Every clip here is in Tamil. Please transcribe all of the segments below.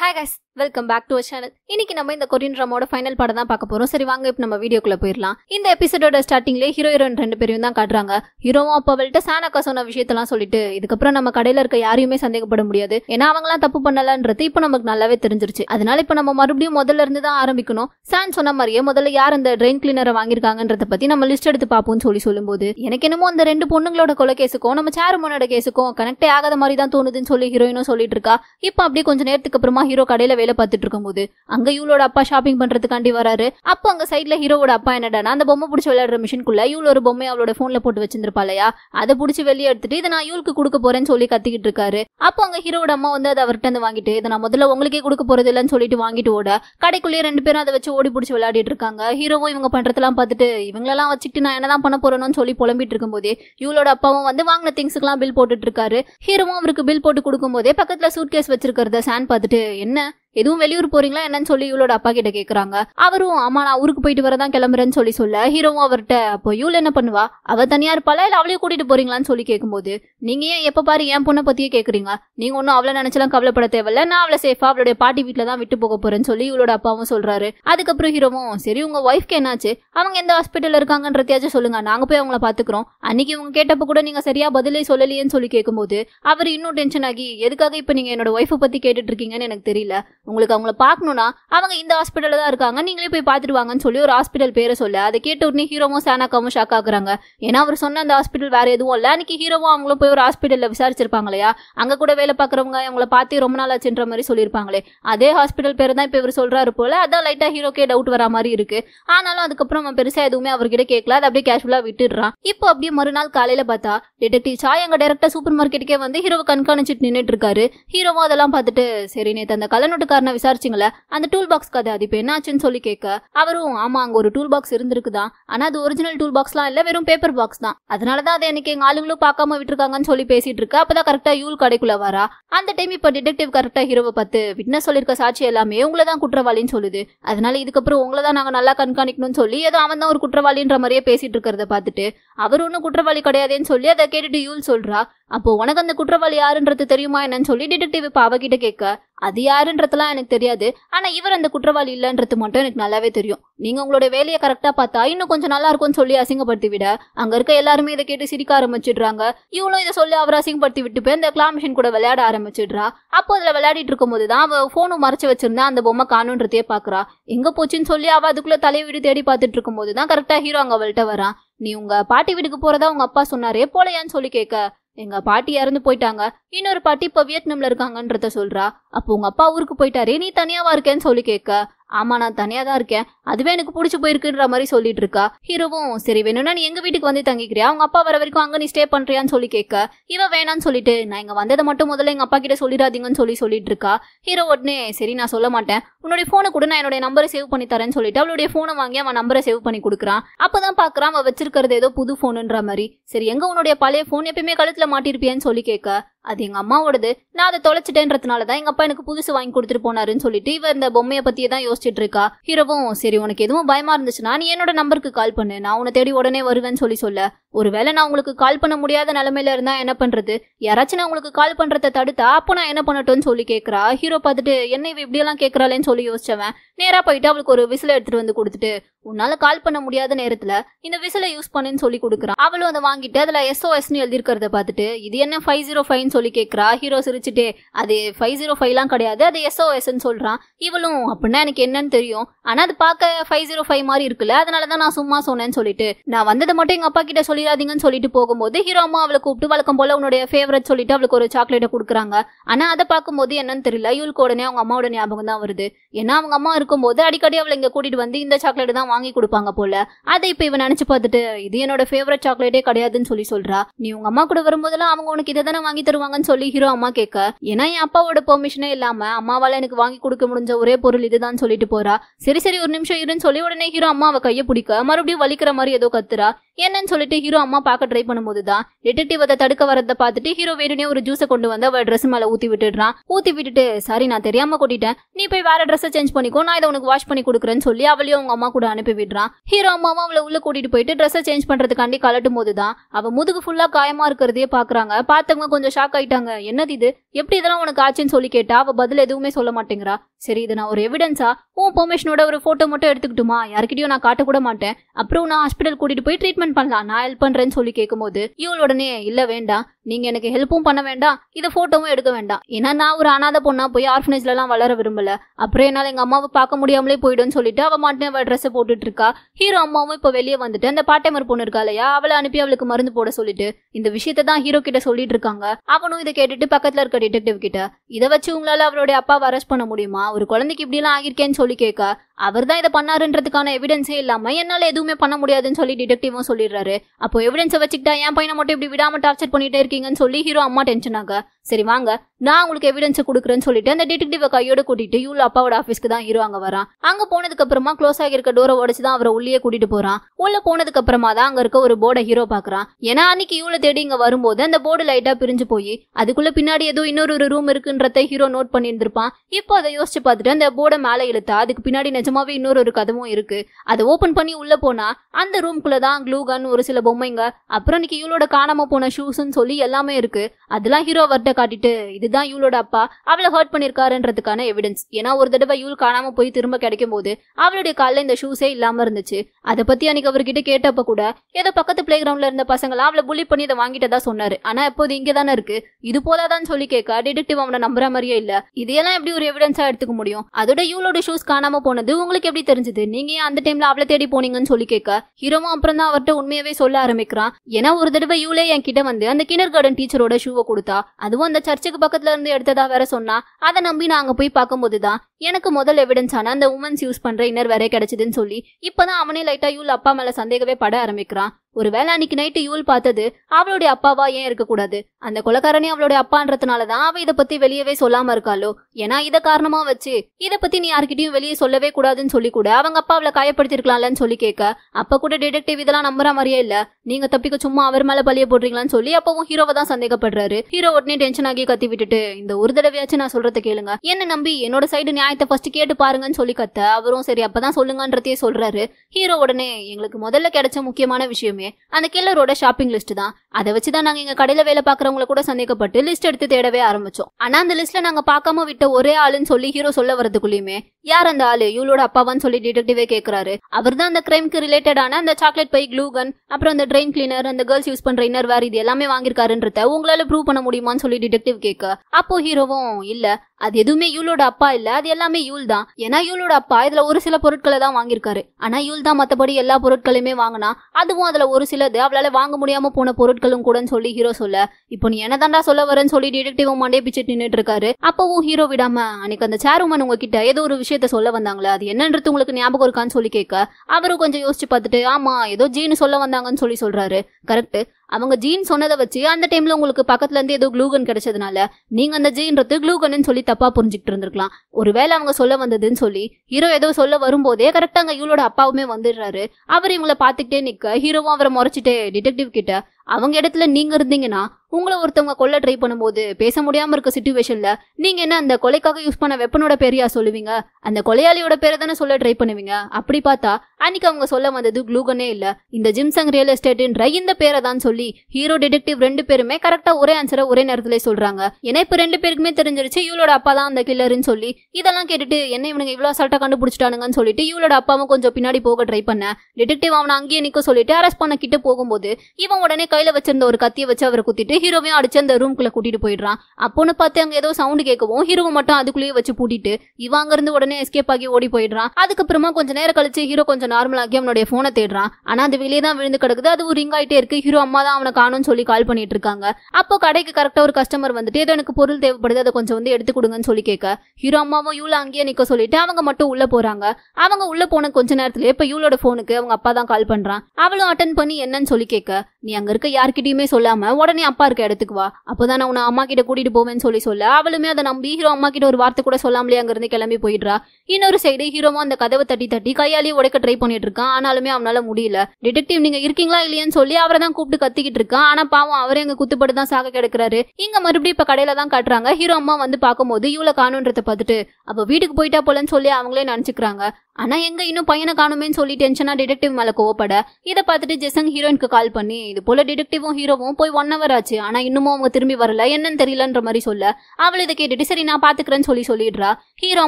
Hi guys, welcome back to channel இன்னைக்கு நம்ம இந்த கொரியன் ட்ராமோட ஃபைனல் படம் தான் பார்க்க போறோம் சரி வாங்க இப்போ நம்ம வீடியோக்குள்ள போயிடலாம் இந்த எபிசோடோட ஸ்டார்டிங்லேயே ஹீரோ ஹீரோயின் ரெண்டு பேரும் தான் காட்டுறாங்க ஹீரோவும் அவள்கிட்ட சானக்கா சொன்ன விஷயத்தெல்லாம் சொல்லிட்டு இதுக்கப்புறம் நம்ம கடையில இருக்க யாரையுமே சந்தேகப்பட முடியாது ஏன்னா அவங்களாம் தப்பு பண்ணலன்றது இப்போ நமக்கு நல்லாவே தெரிஞ்சிருச்சு அதனால இப்போ நம்ம மறுபடியும் முதல்ல இருந்து தான் ஆரம்பிக்கணும் சான் சொன்ன மாதிரியே முதல்ல யார் அந்த ட்ரெயின் கிளீனரை வாங்கியிருக்காங்கன்றத பத்தி நம்ம லிஸ்ட் எடுத்து பார்ப்போம்னு சொல்லி சொல்லும்போது எனக்கு என்னமோ அந்த ரெண்டு பொண்ணுங்களோட கொலை கேஸுக்கும் நம்ம சேரமோனோட கேஸுக்கும் கனெக்டே ஆகாத மாதிரி தான் தோணுதுன்னு சொல்லி ஹீரோயினும் சொல்லிட்டு இருக்கா இப்போ அப்படியே கொஞ்சம் நேரத்துக்கு அப்புறமா ஹீரோ கடையில வேலை பார்த்துட்டு இருக்கும்போது அங்க யூலோட அப்பா ஷாப்பிங் பண்றதுக்காண்டி வராரு அப்போ அங்க சைட்ல ஹீரோவோட அப்பா என்னடானா அந்த பொம்மை பிடிச்சி விளையாடுற மிஷின்குள்ள யூல் ஒரு பொம்மை அவளோட போன்ல போட்டு வச்சிருப்பாளையா அதை பிடிச்சி வெளியே எடுத்துட்டு இதை நான் யூலுக்கு கொடுக்க போறேன்னு சொல்லி கத்திக்கிட்டு இருக்காரு அப்போ அங்க ஹீரோட அம்மா வந்து அதை அவர்கிட்ட வந்து வாங்கிட்டு இதை நான் முதல்ல உங்களுக்கே கொடுக்க போறது இல்லைன்னு சொல்லிட்டு வாங்கிட்டு ஓட கடைக்குள்ளேயே ரெண்டு பேரும் அதை வச்சு ஓடி பிடிச்சி விளையாடிட்டு இருக்காங்க ஹீரோவும் இவங்க பண்றதெல்லாம் பார்த்துட்டு இவங்களெல்லாம் வச்சுட்டு நான் என்னதான் பண்ண போறேன்னு சொல்லி புலம்பிட்டு இருக்கும்போதே யூலோட அப்பாவும் வந்து வாங்கின எல்லாம் பில் போட்டுட்டு இருக்காரு ஹீரோவும் அவருக்கு பில் போட்டு கொடுக்கும்போதே பக்கத்துல சூட்கேஸ் வச்சிருக்கிறத சான் பார்த்துட்டு என்ன எதுவும் வெளியூர் போறீங்களா என்னன்னு சொல்லி இவளோட அப்பா கிட்ட கேக்குறாங்க அவரும் ஆமா நான் ஊருக்கு போயிட்டு வரதான் கிளம்புறேன்னு சொல்லி சொல்ல ஹீரோவும் அவர்கிட்ட அப்போ இவள் என்ன பண்ணுவா அவ தனியா இருப்பாளா இல்ல அவளையும் கூட்டிட்டு போறீங்களான்னு சொல்லி கேட்கும்போது நீங்க ஏன் எப்ப பாரு என் பொண்ணை பத்தியே கேக்குறீங்க நீங்க ஒன்னும் அவளை நினைச்சலாம் கவலைப்பட தேவையில்ல நான் அவளை சேஃபா அவளுடைய பாட்டி வீட்டுல தான் விட்டு போக போறேன்னு சொல்லி இவளோட அப்பாவும் சொல்றாரு அதுக்கப்புறம் ஹீரோவும் சரி உங்க ஒய்ஃப்க்கு என்னாச்சு அவங்க எந்த ஹாஸ்பிட்டல் இருக்காங்கன்றதையாச்சும் சொல்லுங்க நாங்க போய் அவங்கள பாத்துக்கிறோம் அன்னைக்கு இவங்க கேட்டப்ப கூட நீங்க சரியா பதிலே சொல்லலையேன்னு சொல்லி கேட்கும்போது அவர் இன்னும் டென்ஷன் ஆகி எதுக்காக இப்ப நீங்க என்னோட ஒய்ஃபை பத்தி கேட்டுட்டு இருக்கீங்கன்னு எனக்கு தெரியல உங்களுக்கு அவங்கள பார்க்கணுன்னா அவங்க இந்த ஹாஸ்பிட்டலில் தான் இருக்காங்க நீங்களே போய் பார்த்துட்டு வாங்கன்னு சொல்லி ஒரு ஹாஸ்பிட்டல் பேரை சொல்ல அதை கேட்டு உடனே ஹீரோவும் சேனாக்காவும் ஷாக் ஆகுறாங்க ஏன்னா அவர் சொன்ன அந்த ஹாஸ்பிட்டல் வேறு எதுவும் இல்லை அன்றைக்கி ஹீரோவும் அவங்களும் போய் ஒரு ஹாஸ்பிட்டலில் விசாரிச்சிருப்பாங்க இல்லையா அங்கே கூட வேலை பார்க்குறவங்க அவங்கள பார்த்து ரொம்ப நாள் ஆச்சுன்ற மாதிரி சொல்லியிருப்பாங்களே அதே ஹாஸ்பிட்டல் பேர் தான் இப்போ இவர் சொல்கிறாரு போல் அதான் லைட்டாக ஹீரோக்கே டவுட் வரா மாதிரி இருக்குது ஆனாலும் அதுக்கப்புறம் நம்ம பெருசாக எதுவுமே அவர்கிட்ட கேட்கல அதை அப்படியே கேஷுவலாக விட்டுடுறான் இப்போ அப்படியே மறுநாள் காலையில் பார்த்தா டிடெக்டிவ் சாய் அங்கே டேரெக்டாக சூப்பர் மார்க்கெட்டுக்கே வந்து ஹீரோவை கண்காணிச்சிட்டு நின்றுட்டு இருக்காரு ஹீரோவும் அதெல்லாம் பார்த்துட்டு சரி நேற்று அந்த கலநோட்டுக்கார இருக்காருன்னு விசாரிச்சிங்களே அந்த டூல் பாக்ஸ் கதை அது இப்போ என்னாச்சுன்னு சொல்லி கேட்க அவரும் ஆமா அங்க ஒரு டூல் பாக்ஸ் தான் ஆனா அது ஒரிஜினல் டூல் பாக்ஸ்லாம் இல்ல வெறும் பேப்பர் பாக்ஸ் தான் அதனாலதான் அதை எனக்கு எங்க ஆளுங்களும் பார்க்காம விட்டுருக்காங்கன்னு சொல்லி பேசிட்டு இருக்க அப்பதான் கரெக்டா யூல் கடைக்குள்ள வரா அந்த டைம் இப்ப டிடெக்டிவ் கரெக்டா ஹீரோவை பார்த்து விட்னஸ் சொல்லிருக்க சாட்சி எல்லாமே உங்களை தான் குற்றவாளின்னு சொல்லுது அதனால இதுக்கப்புறம் உங்களை தான் நாங்க நல்லா கண்காணிக்கணும்னு சொல்லி ஏதோ அவன் தான் ஒரு குற்றவாளின்ற மாதிரியே பேசிட்டு இருக்கிறத பார்த்துட்டு அவர் ஒன்றும் குற்றவாளி கிடையாதுன்னு சொல்லி அதை கேட்டுட்டு யூல் சொல்றா அப்போ உனக்கு அந்த குற்றவாளி யாருன்றது தெரியுமா என்னன்னு சொல்லி டிடெக்டிவ் இப்போ அவகிட்ட கேட்க அது யாருன்றதுலாம் எனக்கு தெரியாது ஆனால் இவர் அந்த குற்றவாளி இல்லைன்றது மட்டும் எனக்கு நல்லாவே தெரியும் நீங்கள் உங்களோட வேலையை கரெக்டாக பார்த்தா இன்னும் கொஞ்சம் நல்லா இருக்கும்னு சொல்லி அசிங்கப்படுத்தி விட அங்கே இருக்க எல்லாருமே இதை கேட்டு சிரிக்க ஆரம்பிச்சிடுறாங்க இவளும் இதை சொல்லி அவரை அசிங்கப்படுத்தி விட்டு போய் அந்த கிளாமிஷன் கூட விளையாட ஆரம்பிச்சிடுறா அப்போ அதில் விளையாடிட்டு இருக்கும்போது தான் அவள் ஃபோனும் மறைச்சு வச்சிருந்தா அந்த பொம்மை காணுன்றதே பார்க்குறா எங்கே போச்சுன்னு சொல்லி அவள் அதுக்குள்ளே தலைவீடு தேடி பார்த்துட்டு இருக்கும்போது தான் கரெக்டாக ஹீரோ அங்கே அவள்கிட்ட வரான் நீ உங்கள் பாட்டி வீட்டுக்கு போகிறதா உங்கள் அப்பா சொன்னாரே போலையான்னு சொல்லி கேட்க எங்க பாட்டி இறந்து போயிட்டாங்க இன்னொரு பாட்டி இப்போ வியட்நாம்ல இருக்காங்கன்றத சொல்றா அப்போ உங்க அப்பா ஊருக்கு போயிட்டாரே நீ தனியாவா இருக்கேன்னு சொல்லி கேட்க ஆமா நான் தனியா தான் இருக்கேன் அதுவே எனக்கு பிடிச்சி போயிருக்குன்ற மாதிரி சொல்லிட்டு இருக்கா ஹீரோவும் சரி வேணும்னா நீ எங்க வீட்டுக்கு வந்து தங்கிக்கிறியா அவங்க அப்பா வர வரைக்கும் அங்க நீ ஸ்டே பண்றியான்னு சொல்லி கேட்க இவ வேணான்னு சொல்லிட்டு நான் இங்க வந்ததை மட்டும் முதல்ல எங்க அப்பா கிட்ட சொல்லிடாதீங்கன்னு சொல்லி சொல்லிட்டு இருக்கா ஹீரோ உடனே சரி நான் சொல்ல மாட்டேன் உன்னுடைய போனை கூட நான் என்னுடைய நம்பரை சேவ் பண்ணி தரேன்னு சொல்லிட்டு அவளுடைய போனை வாங்கி அவன் நம்பரை சேவ் பண்ணி கொடுக்குறான் அப்பதான் பாக்குறான் அவன் வச்சிருக்கிறது ஏதோ புது போனுன்ற மாதிரி சரி எங்க உன்னுடைய பழைய போன் எப்பயுமே கழுத்துல மாட்டிருப்பியான்னு சொல்லி கேட்க அது எங்க அம்மாவோடது நான் அதை தொலைச்சிட்டேன்றதுனாலதான் தான் எங்க அப்பா எனக்கு புதுசு வாங்கி கொடுத்துட்டு போனாருன்னு சொல்லிட்டு இவ இந்த பொம்மையை பத்தியே தான் யோசிச்சுட்டு இருக்கா ஹீரோவும் சரி உனக்கு எதுவும் பயமா இருந்துச்சுன்னா நீ என்னோட நம்பருக்கு கால் பண்ணு நான் உன்னை தேடி உடனே வருவேன்னு சொல்லி சொல்ல ஒருவேளை நான் உங்களுக்கு கால் பண்ண முடியாத நிலமையில இருந்தா என்ன பண்றது யாராச்சும் நான் உங்களுக்கு கால் பண்றதை தடுத்தா அப்போ நான் என்ன பண்ணட்டும்னு சொல்லி கேட்கறா ஹீரோ பார்த்துட்டு என்ன இவ இப்படியெல்லாம் கேட்கறாளேன்னு சொல்லி யோசிச்சவன் நேரா போயிட்டு அவளுக்கு ஒரு விசில எடுத்துட்டு வந்து கொடுத்துட்டு உன்னால கால் பண்ண முடியாத நேரத்துல இந்த விசில யூஸ் பண்ணுன்னு சொல்லி கொடுக்குறான் அவளும் அதை வாங்கிட்டு அதுல எஸ்ஓஎஸ்னு எழுதிருக்கிறத பார்த்துட்டு இது என்ன ஃபைவ் ஜீரோ ஃபைவ்னு சொல்லி கேட்கறா ஹீரோ சிரிச்சுட்டே அது ஃபைவ் ஜீரோ ஃபைவ்லாம் கிடையாது அது எஸ்ஓஎஸ்ன்னு சொல்றான் இவளும் அப்படின்னா எனக்கு என்னன்னு தெரியும் ஆனா அது பார்க்க ஃபைவ் ஜீரோ ஃபைவ் மாதிரி இருக்குல்ல அதனாலதான் நான் சும்மா சொன்னேன்னு சொல்லிட்டு நான் வந்ததை மட்டும் எங்க அப்பா கிட்ட சொல்லி சொல்லிடாதீங்கன்னு சொல்லிட்டு போகும்போது ஹீரோ அம்மா அவளை கூப்பிட்டு வழக்கம் போல உன்னுடைய ஃபேவரட் சொல்லிட்டு அவளுக்கு ஒரு சாக்லேட்டை கொடுக்குறாங்க ஆனா அதை பார்க்கும்போது என்னன்னு தெரியல இவளுக்கு உடனே அவங்க அம்மாவோட ஞாபகம் தான் வருது ஏன்னா அவங்க அம்மா இருக்கும்போது அடிக்கடி அவளை இங்க கூட்டிட்டு வந்து இந்த சாக்லேட் தான் வாங்கி கொடுப்பாங்க போல அதை இப்ப இவன் நினைச்சு பார்த்துட்டு இது என்னோட ஃபேவரட் சாக்லேட்டே கிடையாதுன்னு சொல்லி சொல்றா நீ உங்க அம்மா கூட வரும்போதெல்லாம் அவங்க உனக்கு இதை தானே வாங்கி தருவாங்கன்னு சொல்லி ஹீரோ அம்மா கேட்க ஏன்னா என் அப்பாவோட பெர்மிஷனே இல்லாம அம்மாவால எனக்கு வாங்கி கொடுக்க முடிஞ்ச ஒரே பொருள் இதுதான் சொல்லிட்டு போறா சரி சரி ஒரு நிமிஷம் இருன்னு சொல்லி உடனே ஹீரோ அம்மா அவ கையை பிடிக்க மறுபடியும் வலிக்கிற மாதிரி ஏதோ கத்துறா என்னன்னு சொல்லிட்டு ஹீரோ அம்மா பார்க்க ட்ரை பண்ணும்போது தான் டிடெக்டிவ் அதை தடுக்க வரதை பார்த்துட்டு ஹீரோ வேணுனே ஒரு ஜூஸை கொண்டு வந்து அவள் ட்ரெஸ் மேல ஊத்தி விட்டுடுறான் ஊத்தி விட்டுட்டு சாரி நான் தெரியாம கூட்டிட்டேன் நீ போய் வேற ட்ரெஸ்ஸை சேஞ்ச் பண்ணிக்கோ நான் இதை உனக்கு வாஷ் பண்ணி கொடுக்குறேன்னு சொல்லி அவளையும் அவங்க அம்மா கூட அனுப்பி விடுறான் ஹீரோ அம்மாவும் அவளை உள்ள கூட்டிட்டு போயிட்டு ட்ரெஸ்ஸை சேஞ்ச் பண்றதுக்காண்டி கலட்டும் போது தான் அவ முதுகு ஃபுல்லா காயமா இருக்கிறதையே பாக்குறாங்க பார்த்தவங்க கொஞ்சம் ஷாக் ஆயிட்டாங்க என்னது இது எப்படி இதெல்லாம் உனக்கு ஆச்சுன்னு சொல்லி கேட்டா அவ பதில் எதுவுமே சொல்ல மாட்டேங்கிறா சரி இது நான் ஒரு எவிடன்ஸா உன் பெர்மிஷனோட ஒரு போட்டோ மட்டும் எடுத்துக்கிட்டுமா யாருக்கிட்டயும் நான் காட்ட கூட மாட்டேன் அப்புறம் நான் ஹாஸ்பிட்டல் கூட்டிட்டு போய் ட்ரீட்மெண்ட் பண்ணலாம் நான் ஹெல்ப் பண்றேன்னு சொல்லி கேட்கும்போது இவள் உடனே இல்ல வேண்டாம் நீங்க எனக்கு ஹெல்ப்பும் பண்ண வேண்டாம் இதை போட்டோவும் எடுக்க வேண்டாம் ஏன்னா நான் ஒரு அனாத பொண்ணா போய் ஆர்ஃபனேஜ்ல எல்லாம் வளர விரும்பல அப்புறம் என்னால எங்க அம்மாவை பார்க்க முடியாமலே போயிடும்னு சொல்லிட்டு அவ மாட்டேன் அவள் ட்ரெஸ்ஸை போட்டுட்டு இருக்கா ஹீரோ அம்மாவும் இப்போ வெளியே வந்துட்டு அந்த பாட்டைமர் பொண்ணு இருக்கா இல்லையா அவளை அனுப்பி அவளுக்கு மருந்து போட சொல்லிட்டு இந்த விஷயத்தான் தான் ஹீரோ கிட்ட சொல்லிட்டு இருக்காங்க அவனும் இதை கேட்டுட்டு பக்கத்துல இருக்க டிடெக்டிவ் கிட்ட இதை வச்சு உங்களால அவருடைய அப்பாவை அரெஸ்ட் பண்ண முடியுமா ஒரு குழந்தைக்கு இப்படிலாம் ஆகியிருக்கேன்னு சொல்லி கேட்க அவர் தான் இதை பண்ணாருன்றதுக்கான எவிடன்ஸே இல்லாம என்னால எதுவுமே பண்ண முடியாதுன்னு சொல்லி டிடெக்டிவும் சொல்லிடுறாரு அப்போ எவிடன்ஸை வச்சுக்கிட்டா என் பையனை மட்டும் இப்படி விடாம டார்ச்சர் பண்ணிட்டே இருக்கீங்கன்னு சொல்லி ஹீரோ அம்மா டென்ஷன் ஆக சரி வாங்க நான் உங்களுக்கு எவிடன்ஸ் கொடுக்குறேன்னு சொல்லிட்டு அந்த டிடெக்டிவ் கையோட கூட்டிட்டு இவ்வளோ அப்பாவோட ஆஃபீஸ்க்கு தான் ஹீரோ அங்க வரான் அங்க போனதுக்கு அப்புறமா க்ளோஸ் ஆகியிருக்க டோரை உடச்சு தான் அவரை உள்ளே கூட்டிட்டு போறான் உள்ள போனதுக்கு அப்புறமா தான் அங்க இருக்க ஒரு போர்டை ஹீரோ பாக்குறான் ஏன்னா அன்னைக்கு யூல தேடி இங்க வரும்போது அந்த போர்டு லைட்டா பிரிஞ்சு போய் அதுக்குள்ள பின்னாடி ஏதோ இன்னொரு ஒரு ரூம் இருக்குன்றத ஹீரோ நோட் பண்ணியிருந்திருப்பான் இப்போ அதை யோசிச்சு பார்த்துட்டு அந்த போர்டை மேலே இழுத்தா அதுக்கு பின்னாடி சும்மாவே இன்னொரு ஒரு கதவும் இருக்கு அதை ஓபன் பண்ணி உள்ள போனா அந்த ரூம்குள்ள தான் க்ளூ ஒரு சில பொம்மைங்க அப்புறம் இன்னைக்கு இவளோட காணாம போன ஷூஸ்ன்னு சொல்லி எல்லாமே இருக்கு அதெல்லாம் ஹீரோ வர்ட்ட காட்டிட்டு இதுதான் இவளோட அப்பா அவளை ஹர்ட் பண்ணிருக்காருன்றதுக்கான எவிடன்ஸ் ஏன்னா ஒரு தடவை இவள் காணாம போய் திரும்ப கிடைக்கும் போது அவளுடைய காலில் இந்த ஷூஸே இல்லாம இருந்துச்சு அதை பத்தி அன்னைக்கு அவர்கிட்ட கேட்டப்ப கூட ஏதோ பக்கத்து பிளே கிரவுண்ட்ல இருந்த பசங்களாம் அவளை புள்ளி பண்ணி அதை வாங்கிட்டதா சொன்னாரு ஆனா இப்போது இங்க தானே இருக்கு இது போதாதான் சொல்லி கேட்க டிடெக்டிவ் அவனை நம்புற மாதிரியே இல்ல இதையெல்லாம் எப்படி ஒரு எவிடன்ஸா எடுத்துக்க முடியும் அதோட இவளோட ஷூஸ் காணாம போனது உங்களுக்கு எப்படி தெரிஞ்சது நீங்க அந்த டைம்ல அவளை தேடி போனீங்கன்னு சொல்லி கேட்க ஹீரோவும் அப்புறம் தான் அவர்கிட்ட உண்மையாவே சொல்ல ஆரம்பிக்கிறான் ஏன்னா ஒரு தடவை யூலே என் கிட்ட வந்து அந்த கிணர் கார்டன் டீச்சரோட ஷூவை கொடுத்தா அதுவும் அந்த சர்ச்சுக்கு பக்கத்துல இருந்து எடுத்ததா வேற சொன்னா அதை நம்பி நான் அங்க போய் பார்க்கும்போது தான் எனக்கு முதல் எவிடன்ஸ் ஆனா அந்த உமன்ஸ் யூஸ் பண்ற இன்னர் வேற கிடைச்சதுன்னு சொல்லி இப்பதான் அவனே லைட்டா யூல் அப்பா மேல சந்தேகவே பட ஆரம்பிக்கிறான் ஒருவேளை அன்னைக்கு நைட்டு யூல் பார்த்தது அவளுடைய அப்பாவா ஏன் இருக்கக்கூடாது அந்த கொலக்காரனே அவளுடைய அப்பான்றதுனால தான் அவ இதை பத்தி வெளியவே சொல்லாம இருக்காளோ ஏன்னா இதை காரணமா வச்சு இதை பத்தி நீ யார்கிட்டயும் வெளியே சொல்லவே கூடாதுன்னு சொல்லி கூட அவங்க அப்பா அவளை காயப்படுத்திருக்கலாம்லன்னு சொல்லி கேட்க அப்ப கூட டிடெக்டிவ் இதெல்லாம் நம்புற மாதிரியே இல்ல நீங்க தப்பிக்க சும்மா அவர் மேல பழிய போடுறீங்களான்னு சொல்லி அப்பவும் ஹீரோவை தான் சந்தேகப்படுறாரு ஹீரோ உடனே டென்ஷன் ஆகி கத்தி விட்டுட்டு இந்த ஒரு தடவையாச்சு நான் சொல்றதை கேளுங்க என்ன நம்பி என்னோட சைடு நியாயத்தை ஃபர்ஸ்ட் கேட்டு பாருங்கன்னு சொல்லி கத்த அவரும் சரி அப்பதான் சொல்லுங்கன்றதையே சொல்றாரு ஹீரோ உடனே எங்களுக்கு முதல்ல கிடைச்ச முக்கியமான விஷயமே அந்த கில்லரோட ஷாப்பிங் லிஸ்ட் தான் அதை வச்சு தான் நாங்கள் எங்கள் வேலை பார்க்குறவங்கள கூட சந்தேகப்பட்டு லிஸ்ட் எடுத்து தேடவே ஆரம்பிச்சோம் ஆனா அந்த லிஸ்ட்ல நாங்க பாக்காம விட்ட ஒரே ஆளுன்னு சொல்லி ஹீரோ சொல்ல வரதுக்குள்ளயுமே யார் அந்த ஆளு இவளோட அப்பாவான்னு சொல்லி டிடெக்டிவே கேக்குறாரு அவர் தான் அந்த கிரைம்க்கு ரிலேட்டடான அந்த சாக்லேட் பை க்ளூ கன் அப்புறம் அந்த ட்ரெயின் கிளீனர் அந்த கேர்ள்ஸ் யூஸ் பண்ற இன்னர் வேறு இது எல்லாமே வாங்கிருக்காருன்றத உங்களால ப்ரூவ் பண்ண முடியுமான்னு சொல்லி டிடெக்டிவ் கேட்க அப்போ ஹீரோவும் இல்ல அது எதுவுமே யூலோட அப்பா இல்ல அது எல்லாமே யூல் தான் ஏன்னா யூலோட அப்பா இதுல ஒரு சில பொருட்களை தான் வாங்கியிருக்காரு ஆனா யூல் தான் மத்தபடி எல்லா பொருட்களையுமே வாங்கினா அதுவும் அதுல ஒரு சிலது அவளால் வாங்க முடியாமல் போன பொருட்களும் கூட சொல்லி ஹீரோ சொல்ல இப்போ நீ என்ன தாண்டா சொல்ல வரேன்னு சொல்லி டிடெக்டிவ் மாண்டே பிச்சு நின்றுட்டு இருக்காரு அப்பவும் ஹீரோ விடாம அன்னைக்கு அந்த சேர் உமன் உங்ககிட்ட ஏதோ ஒரு விஷயத்த சொல்ல வந்தாங்களே அது என்னன்றது உங்களுக்கு ஞாபகம் இருக்கான்னு சொல்லி கேட்க அவரும் கொஞ்சம் யோசிச்சு பார்த்துட்டு ஆமா ஏதோ ஜீனு சொல்ல வந்தாங்கன்னு சொல்லி சொல்றாரு கரெக்ட் அவங்க ஜீன் சொன்னதை வச்சு அந்த டைம்ல உங்களுக்கு பக்கத்துல இருந்து ஏதோ க்ளூகன் கிடைச்சதுனால நீங்க அந்த ஜீன்றது க்ளூகன் சொல்லி தப்பா புரிஞ்சுக்கிட்டு இருந்திருக்கலாம் ஒருவேளை அவங்க சொல்ல வந்ததுன்னு சொல்லி ஹீரோ ஏதோ சொல்ல வரும்போதே கரெக்டா அங்க இவளோட அப்பாவுமே வந்துடுறாரு அவர் இவங்களை பாத்துக்கிட்டே நிக்க ஹீரோவும் அவரை முறைச்சிட்டே டிடெக்டிவ் கிட்ட அவங்க இடத்துல நீங்க இருந்தீங்கன்னா உங்களை ஒருத்தவங்க கொல்ல ட்ரை பண்ணும்போது பேச முடியாம இருக்க சுச்சுவேஷன்ல நீங்க என்ன அந்த கொலைக்காக யூஸ் பண்ண வெப்பனோட பேரையா சொல்லுவீங்க அந்த கொலையாளியோட பேரை தானே சொல்ல ட்ரை பண்ணுவீங்க அப்படி பார்த்தா அன்னைக்கு அவங்க சொல்ல வந்தது குளூகனே இல்ல இந்த ஜிம்சங் ரியல் எஸ்டேட் இந்த பேரை தான் சொல்லி ஹீரோ டிடெக்டிவ் ரெண்டு பேருமே கரெக்டா ஒரே ஆன்சரை ஒரே நேரத்துல சொல்றாங்க ஏன்னா இப்ப ரெண்டு பேருக்குமே தெரிஞ்சிருச்சு இவளோட அப்பா தான் அந்த கில்லர்னு சொல்லி இதெல்லாம் கேட்டுட்டு என்ன இவனுங்க இவ்வளவு அசால்ட்டா கண்டுபிடிச்சிட்டானுங்கன்னு சொல்லிட்டு இவளோட அப்பாவும் கொஞ்சம் பின்னாடி போக ட்ரை பண்ண டிடெக்டிவ் அவனை அங்கேயே நிக்க சொல்லிட்டு அரெஸ்ட் பண்ண கிட்ட போகும்போது இவன் உடனே கையில வச்சிருந்த ஒரு கத்தியை வச்சு அவரை குத்திட்டு ஹீரோவையும் அடிச்சு அந்த ரூம்குள்ள கூட்டிட்டு போயிடுறான் அப்போன்னு பார்த்து அங்க ஏதோ சவுண்ட் கேட்கவும் ஹீரோவை மட்டும் அதுக்குள்ளேயே வச்சு பூட்டிட்டு இவன் அங்க இருந்து உடனே எஸ்கேப் ஆகி ஓடி போயிடுறான் அதுக்கப்புறமா கொஞ்ச நேரம் கழிச்சு ஹீரோ கொஞ்சம் நார்மல் ஆகி அவனுடைய போனை தேடுறான் ஆனா அது வெளியே தான் விழுந்து கிடக்குது அது ஒரு ரிங் ஆயிட்டே இருக்கு ஹீரோ அம்மா தான் அவனை காணும்னு சொல்லி கால் பண்ணிட்டு இருக்காங்க அப்போ கடைக்கு கரெக்டா ஒரு கஸ்டமர் வந்துட்டு ஏதோ எனக்கு பொருள் தேவைப்படுது அதை கொஞ்சம் வந்து எடுத்து கொடுங்கன்னு சொல்லி கேட்க ஹீரோ அம்மாவும் யூல அங்கேயே நிக்க சொல்லிட்டு அவங்க மட்டும் உள்ள போறாங்க அவங்க உள்ள போன கொஞ்ச நேரத்துல இப்ப யூலோட போனுக்கு அவங்க அப்பா தான் கால் பண்றான் அவளும் அட்டன் பண்ணி என்னன்னு சொல்லி கேட்க நீ அங்க இருக்க அப்பாவுக்கு யார்கிட்டயுமே சொல்லாம உடனே அப்பா இருக்க இடத்துக்கு வா அப்போதான் நான் உன் அம்மா கிட்ட கூட்டிட்டு போவேன்னு சொல்லி சொல்ல அவளுமே அதை நம்பி ஹீரோ அம்மா கிட்ட ஒரு வார்த்தை கூட சொல்லாமலே அங்கிருந்து கிளம்பி போயிடுறா இன்னொரு சைடு ஹீரோமா அந்த கதவை தட்டி தட்டி கையாலேயே உடைக்க ட்ரை பண்ணிட்டு இருக்கான் ஆனாலுமே அவனால முடியல டிடெக்டிவ் நீங்க இருக்கீங்களா இல்லையான்னு சொல்லி அவரை தான் கூப்பிட்டு கத்திக்கிட்டு இருக்கான் ஆனா பாவம் அவரே எங்க குத்துப்பட்டு தான் சாக கிடக்குறாரு இங்க மறுபடியும் இப்ப கடையில தான் காட்டுறாங்க ஹீரோ அம்மா வந்து பார்க்கும்போது இவ்வளவு காணுன்றத பார்த்துட்டு அப்ப வீட்டுக்கு போயிட்டா போலன்னு சொல்லி அவங்களே நினைச்சுக்கிறாங்க ஆனா எங்க இன்னும் பையனை காணுமேன்னு சொல்லி டென்ஷனா டிடெக்டிவ் மேல கோவப்பட இதை பார்த்துட்டு ஜெசங் ஹீரோயினுக்கு கால் பண்ணி இது போல டிடெக்டிவும் ஹீரோவும் போய் ஒன் ஹவர் ஆச்சு ஆனா இன்னமும் அவங்க திரும்பி வரல என்னன்னு தெரியலன்ற மாதிரி சொல்ல அவள் இதை கேட்டுட்டு சரி நான் பாத்துக்கிறேன்னு சொல்லி சொல்லிடுறா ஹீரோ